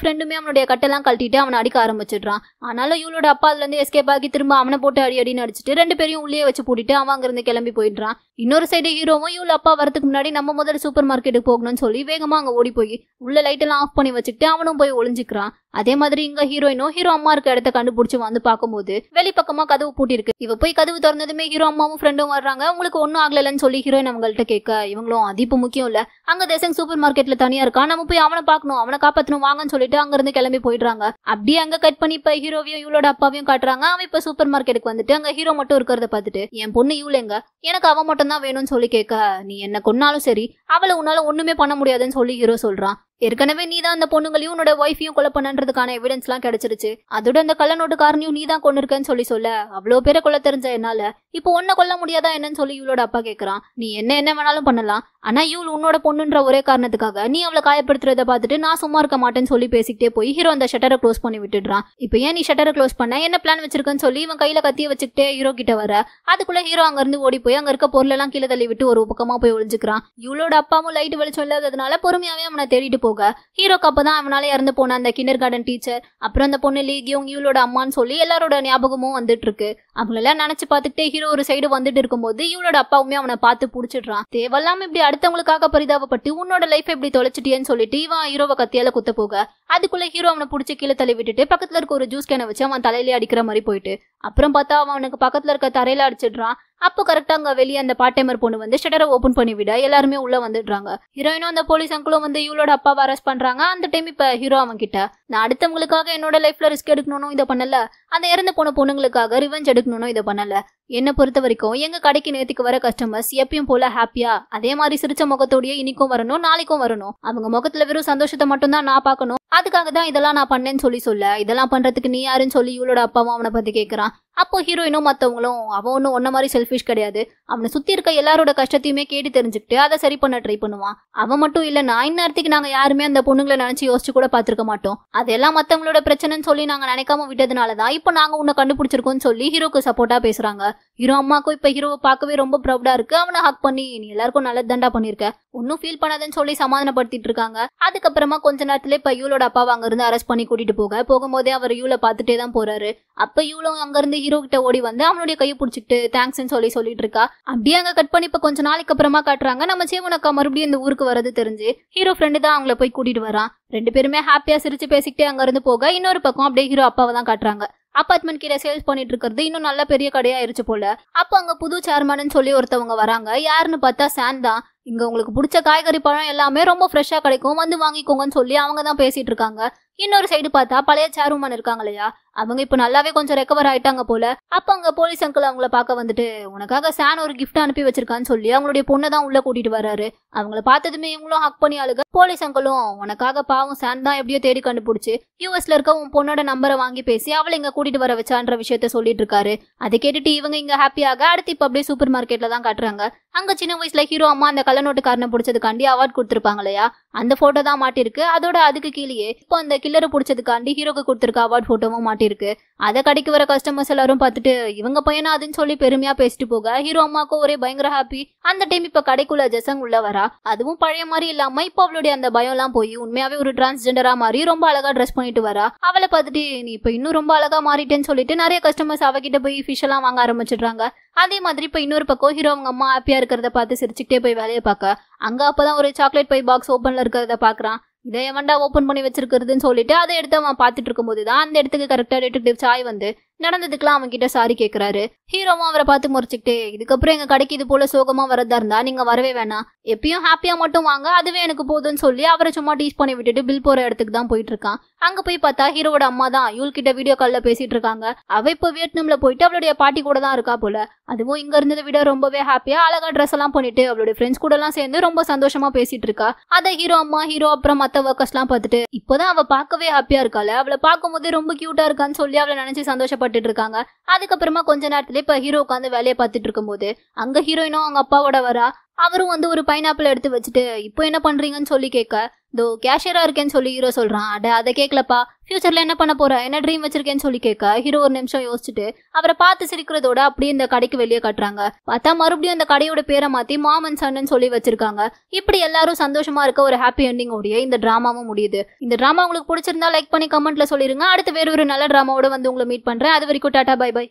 ஃப்ரெண்டுமே அவனுடைய கட்டெல்லாம் கழட்டிட்டு அவனை அடிக்க ஆரம்பிச்சிடுறான் ஆனாலும் இவளோட அப்பா அதுலேருந்து எஸ்கேப் ஆகி திரும்ப அவனை போட்டு அடி அடின்னு அடிச்சுட்டு ரெண்டு பேரையும் உள்ளே வச்சு போட்டுட்டு அவன் அங்கேருந்து கிளம்பி போயிடுறான் இன்னொரு சைடு ஹீரோவும் இவள அப்பா வரதுக்கு முன்னாடி நம்ம முதல்ல சூப்பர் மார்க்கெட்டுக்கு போகணும்னு சொல்லி வேகமாக அங்கே ஓடி போய் உள்ள லைட்டெல்லாம் ஆஃப் பண்ணி வச்சுக்கிட்டு அவனும் போய் ஒளிஞ்சிக்கிறான் அதே மாதிரி இங்க ஹீரோயினும் ஹீரோ அம்மா இருக்க இடத்த கண்டுபிடிச்சு வந்து பார்க்கும்போது வெளிப்பக்கமா கதவு பூட்டிருக்கு இவ போய் கதவு கதவு திறந்ததுமே ஹீரோ அம்மாவும் ஃப்ரெண்டும் வர்றாங்க உங்களுக்கு ஒன்றும் ஆகலைன்னு சொல்லி ஹீரோயின் அவங்கள்ட்ட கேட்க இவங்களும் அதிப்பு முக்கியம் இல்லை அங்கே தேசம் சூப்பர் மார்க்கெட்ல தனியா இருக்கான் நம்ம போய் அவனை பார்க்கணும் அவனை காப்பாற்றணும் வாங்கன்னு சொல்லிட்டு அங்கிருந்து கிளம்பி போயிடுறாங்க அப்படியே அங்கே கட் பண்ணி இப்போ ஹீரோவையும் இவளோட அப்பாவையும் காட்டுறாங்க அவன் இப்போ சூப்பர் மார்க்கெட்டுக்கு வந்துட்டு அங்கே ஹீரோ மட்டும் இருக்கிறத பார்த்துட்டு என் பொண்ணு இவளேங்க எனக்கு அவன் மட்டும் தான் வேணும்னு சொல்லி கேட்க நீ என்ன கொன்னாலும் சரி அவளை உன்னால ஒன்றுமே பண்ண முடியாதுன்னு சொல்லி ஹீரோ சொல்றான் ஏற்கனவே நீ தான் அந்த பொண்ணுங்களையும் உன்னோட ஒய்ஃபையும் கொலை பண்ணன்றதுக்கான எல்லாம் கிடைச்சிருச்சு அதோட அந்த கள்ள காரணியும் நீ தான் கொண்டு இருக்கேன்னு சொல்லி சொல்ல அவ்வளவு பேரை கொல்ல தெரிஞ்ச என்னால இப்ப உன்னை கொல்ல முடியாதா என்னன்னு சொல்லி இவளோட அப்பா கேக்குறான் நீ என்ன என்ன வேணாலும் பண்ணலாம் ஆனா இவள் உன்னோட பொண்ணுன்ற ஒரே காரணத்துக்காக நீ அவளை காயப்படுத்துறத பாத்துட்டு நான் சும்மா இருக்க மாட்டேன்னு சொல்லி பேசிக்கிட்டே போய் ஹீரோ அந்த ஷட்டரை க்ளோஸ் பண்ணி விட்டுடுறான் இப்ப ஏன் நீ ஷட்டரை க்ளோஸ் பண்ண என்ன பிளான் வச்சிருக்கேன்னு சொல்லி இவன் கையில கத்திய வச்சுக்கிட்டே ஹீரோ கிட்ட வர அதுக்குள்ள ஹீரோ அங்க இருந்து ஓடி போய் அங்க இருக்க பொருள் எல்லாம் கீழே தள்ளி விட்டு ஒரு பக்கமா போய் ஒழிஞ்சுக்கிறான் இவளோட அப்பாவும் லைட் வெளிச்சம் இல்லாததுனால பொறுமையாவே அவனை தேடிட்டு போக ஹீரோக்கு தான் அவனால இறந்து போன அந்த கிண்டர் கார்டன் டீச்சர் அப்புறம் அந்த பொண்ணு லீகியும் இவளோட அம்மான்னு சொல்லி எல்லாரோட ஞாபகமும் வந்துட்டு இருக்கு அவங்களெல்லாம் நினைச்சு பார்த்துக்கிட்டே ஹீரோ ஒரு சைடு வந்துட்டு இருக்கும்போது இவளோட அப்பாவுமே அவனை பார்த்து பிடிச்சிடுறான் தேவையில்லாம இப்படி அடுத்தவங்களுக்காக பரிதாபப்பட்டு உன்னோட லைஃப் எப்படி தொலைச்சிட்டியன்னு சொல்லிட்டு இவன் ஹீரோவை கத்தியால குத்த போக அதுக்குள்ள ஹீரோ அவனை பிடிச்சி கீழே தள்ளி விட்டுட்டு பக்கத்துல இருக்க ஒரு ஜூஸ் கேனை வச்சு அவன் தலையிலே அடிக்கிற மாதிரி போயிட்டு அப்புறம் பார்த்தா அவனுக்கு பக்கத்துல இருக்க தரையில அடிச்சிடுறான் அப்போ கரெக்டா அங்க வெளியே அந்த பார்ட் டைமர் பொண்ணு வந்து ஷட்டரை ஓபன் பண்ணி விட எல்லாருமே உள்ள வந்துடுறாங்க ஹீரோயினும் அந்த போலீஸ் அங்கிளும் வந்து இவளோட அப்பாவை அரெஸ்ட் பண்றாங்க அந்த டைம் இப்ப ஹீரோ அவன் கிட்ட நான் அடுத்தவங்களுக்காக என்னோட லைஃப்ல ரிஸ்க் எடுக்கணும் இதை பண்ணல அந்த இறந்து போன பொண்ணுங்களுக்காக ரிவெஞ்ச் எடுக்கணும் இதை பண்ணல என்னை பொறுத்த வரைக்கும் எங்க கடைக்கு நேத்துக்கு வர கஸ்டமர்ஸ் எப்பயும் போல ஹாப்பியா அதே மாதிரி சிரிச்ச முகத்தோடய இன்னைக்கும் வரணும் நாளைக்கும் வரணும் அவங்க முகத்துல வெறும் சந்தோஷத்தை மட்டும் தான் நான் பார்க்கணும் அதுக்காக தான் இதெல்லாம் நான் பண்ணேன்னு சொல்லி சொல்ல இதெல்லாம் பண்றதுக்கு நீ யாருன்னு சொல்லி இவளோட அப்பாவும் அவனை பத்தி கேட்கறான் அப்போ ஹீரோயினும் மற்றவங்களும் அவன் ஒன்றும் ஒன்ன மாதிரி செல்ஃபிஷ் கிடையாது அவனை சுத்தி இருக்க எல்லாரோட கஷ்டத்தையுமே கேட்டு தெரிஞ்சுக்கிட்டு அதை சரி பண்ண ட்ரை பண்ணுவான் அவன் மட்டும் இல்ல நான் இந்நேரத்துக்கு நாங்க யாருமே அந்த பொண்ணுங்களை நினைச்சு யோசிச்சு கூட பார்த்துருக்க மாட்டோம் அதெல்லாம் மத்தவங்களோட பிரச்சனைன்னு சொல்லி நாங்க நினைக்காம விட்டதுனாலதான் இப்போ நாங்க உன்னை கண்டுபிடிச்சிருக்கோம்னு சொல்லி ஹீரோக்கு சப்போர்ட்டா பேசுறாங்க ஹீரோ அம்மாக்கும் இப்ப ஹீரோவை பார்க்கவே ரொம்ப ப்ரௌடா இருக்கு அவனை ஹக் பண்ணி நீ எல்லாருக்கும் நல்லது தண்டா பண்ணிருக்க ஒன்னும் ஃபீல் பண்ணாதுன்னு சொல்லி சமாதானப்படுத்திட்டு இருக்காங்க அதுக்கப்புறமா கொஞ்ச நேரத்துல இப்ப யூலோட அப்பாவை அங்க இருந்து அரெஸ்ட் பண்ணி கூட்டிட்டு போக போகும்போதே அவர் யூல பாத்துட்டே தான் போறாரு அப்ப யூலோ அங்க இருந்து ஹீரோ கிட்ட ஓடி வந்து அவனுடைய கையை பிடிச்சிட்டு தேங்க்ஸ் சொல்லி சொல்லிட்டு இருக்கா அப்படியே அங்க கட் பண்ணி இப்ப கொஞ்ச நாளைக்கு அப்புறமா காட்டுறாங்க நம்ம சேவனக்கா மறுபடியும் இந்த ஊருக்கு வரது தெரிஞ்சு ஹீரோ ஃப்ரெண்டு தான் அவங்கள போய் கூட்டிட்டு வரான் ரெண்டு பேருமே ஹாப்பியா சிரிச்சு பேசிக்கிட்டே அங்க இருந்து போக இன்னொரு பக்கம் அப்படியே ஹீரோ அப்பாவை தான் காட்டுறாங்க அப்பார்ட்மெண்ட் கீழே சேல்ஸ் பண்ணிட்டு இருக்கிறது இன்னும் நல்ல பெரிய கடையா போல அப்ப அங்க புது சேர்மேன் சொல்லி ஒருத்தவங்க வராங்க யாருன்னு பார்த்தா சான் தான் இங்க உங்களுக்கு பிடிச்ச காய்கறி பழம் எல்லாமே ரொம்ப ஃப்ரெஷ்ஷா கிடைக்கும் வந்து வாங்கிக்கோங்கன்னு சொல்லி அவங்க தான் பேசிட்டு இருக்காங்க இன்னொரு சைடு பார்த்தா பழைய சேர்மன் இருக்காங்க இல்லையா அவங்க இப்போ நல்லாவே கொஞ்சம் ரெக்கவர் ஆயிட்டாங்க போல அப்ப அங்க போலீஸ் அங்கிள் அவங்கள பார்க்க வந்துட்டு உனக்காக சான் ஒரு கிஃப்ட் அனுப்பி வச்சிருக்கான்னு சொல்லி அவங்களுடைய பொண்ணை தான் உள்ள கூட்டிட்டு வராரு அவங்கள பார்த்ததுமே இவங்களும் ஹக் பண்ணி ஆளுக போலீஸ் அங்கிளும் உனக்காக பாவம் சான் தான் எப்படியோ தேடி கண்டுபிடிச்சு யூஎஸ்ல இருக்க உன் பொண்ணோட நம்பரை வாங்கி பேசி அவளை இங்க கூட்டிட்டு வர வச்சான்ற விஷயத்த சொல்லிட்டு இருக்காரு அதை கேட்டுட்டு இவங்க இங்க ஹாப்பியாக அடுத்து இப்ப அப்படியே சூப்பர் மார்க்கெட்ல தான் காட்டுறாங்க அங்க சின்ன வயசுல ஹீரோ அம்மா அந்த கலர் கள்ள நோட்டுக்காரனை பிடிச்சதுக்காண்டி அவார்ட் கொடுத்துருப்பாங்க இல்லையா அந்த ஃபோட்டோ தான் மாட்டிருக்கு அதோட அதுக்கு கீழேயே இப்போ அந்த கில்லரை பிடிச்சதுக்காண்டி ஹீரோக்கு கொடுத்துருக்க அவார்ட் போட்டோவும் மாட்டிருக்கு அதை கடைக்கு வர கஸ்டமர்ஸ் எல்லாரும் பார்த்துட்டு இவங்க பையனா அதுன்னு சொல்லி பெருமையா பேசிட்டு போக ஹீரோ அம்மாவுக்கு ஒரே பயங்கர ஹாப்பி அந்த டைம் இப்ப கடைக்குள்ள ஜெசங் உள்ள வரா அதுவும் பழைய மாதிரி இல்லாம இப்போ அவளுடைய அந்த பயம்லாம் போய் உண்மையாவே ஒரு டிரான்ஸ்ஜெண்டரா மாறி ரொம்ப அழகா ட்ரெஸ் பண்ணிட்டு வரா அவளை பார்த்துட்டு நீ இப்ப இன்னும் ரொம்ப அழகா மாறிட்டேன்னு சொல்லிட்டு நிறைய கஸ்டமர்ஸ் அவகிட்ட போய் ஃபிஷ் எல்லாம் வாங்க ஆரம்பிச்சிடுறாங்க அதே மாதிரி இப்போ இன்னொரு பக்கம் ஹீரோ அவங்க அம்மா ஹாப்பியா இருக்கிறத பார்த்து சிரிச்சுக்கிட்டே போய் வேலையை பார்க்க அங்க அப்பதான் ஒரு சாக்லேட் பை பாக்ஸ் ஓப்பன்ல இருக்கிறத பாக்குறான் இதை எவன்டா ஓப்பன் பண்ணி வச்சிருக்கிறதுன்னு சொல்லிட்டு அதை எடுத்து அவன் பார்த்துட்டு இருக்கும் தான் அந்த இடத்துக்கு கரெக்டாக டிடெக்டிவ் சாய் வந்து நடந்ததுக்கெல்லாம் கிட்ட சாரி கேட்குறாரு ஹீரோவும் அவரை பார்த்து முறைச்சிக்கிட்டு இதுக்கப்புறம் எங்கள் கடைக்கு இது போல சோகமாக வரதா இருந்தா நீங்க வரவே வேணாம் எப்பயும் ஹாப்பியாக மட்டும் வாங்க அதுவே எனக்கு போதும்னு சொல்லி அவரை சும்மா டீச் பண்ணி விட்டுட்டு பில் போகிற இடத்துக்கு தான் போயிட்டு இருக்கான் அங்கே போய் பார்த்தா ஹீரோட அம்மா தான் யூல் கிட்ட வீடியோ காலில் பேசிட்டு இருக்காங்க அவ இப்போ வியட்நாம்ல போயிட்டு அவளுடைய பாட்டி கூட தான் இருக்கா போல அதுவும் இங்கே இருந்ததை விட ரொம்பவே ஹாப்பியாக அழகா ட்ரெஸ் எல்லாம் பண்ணிட்டு அவளுடைய ஃப்ரெண்ட்ஸ் கூடலாம் சேர்ந்து ரொம்ப சந்தோஷமாக பேசிட்டு இருக்கா அதை ஹீரோ அம்மா ஹீரோ அப்புறம் மற்ற ஒர்க்கர்ஸ்லாம் பார்த்துட்டு இப்போதான் அவள் பார்க்கவே ஹாப்பியாக இருக்காள் அவளை பார்க்கும்போது ரொம்ப க்யூட்டாக இருக்கான்னு சொல்லி அவளை நினைச்சு சந்தோஷப்பட்டு பட்டுட்டு இருக்காங்க அதுக்கப்புறமா கொஞ்ச நேரத்துல இப்ப ஹீரோ உட்காந்து வேலையை பார்த்துட்டு இருக்கும்போது அங்க ஹீரோயினும் அவங்க அப்பாவோட வரா அவரும் வந்து ஒரு பைனாப்பிள் எடுத்து வச்சுட்டு இப்போ என்ன பண்றீங்கன்னு சொல்லி கேட்க தோ கேஷியராக இருக்கேன்னு சொல்லி ஹீரோ சொல்கிறான் அட அதை கேட்கலப்பா ஃப்யூச்சரில் என்ன பண்ண போற என்ன ட்ரீம் வச்சிருக்கேன்னு சொல்லி கேட்க ஹீரோ ஒரு நிமிஷம் யோசிச்சுட்டு அவரை பார்த்து சிரிக்கிறதோட அப்படியே இந்த கடைக்கு வெளியே கட்டுறாங்க பார்த்தா மறுபடியும் அந்த கடையோட பேரை மாற்றி மாமன் சன்னு சொல்லி வச்சிருக்காங்க இப்படி எல்லாரும் சந்தோஷமா இருக்க ஒரு ஹாப்பி எண்டிங் உடைய இந்த டிராமாவும் முடியுது இந்த டிராமா உங்களுக்கு பிடிச்சிருந்தா லைக் பண்ணி கமெண்ட்ல சொல்லிருங்க அடுத்து வேற ஒரு நல்ல ட்ராமாவோட வந்து உங்களை மீட் பண்ணுறேன் அது வரைக்கும் டாட்டா பை பை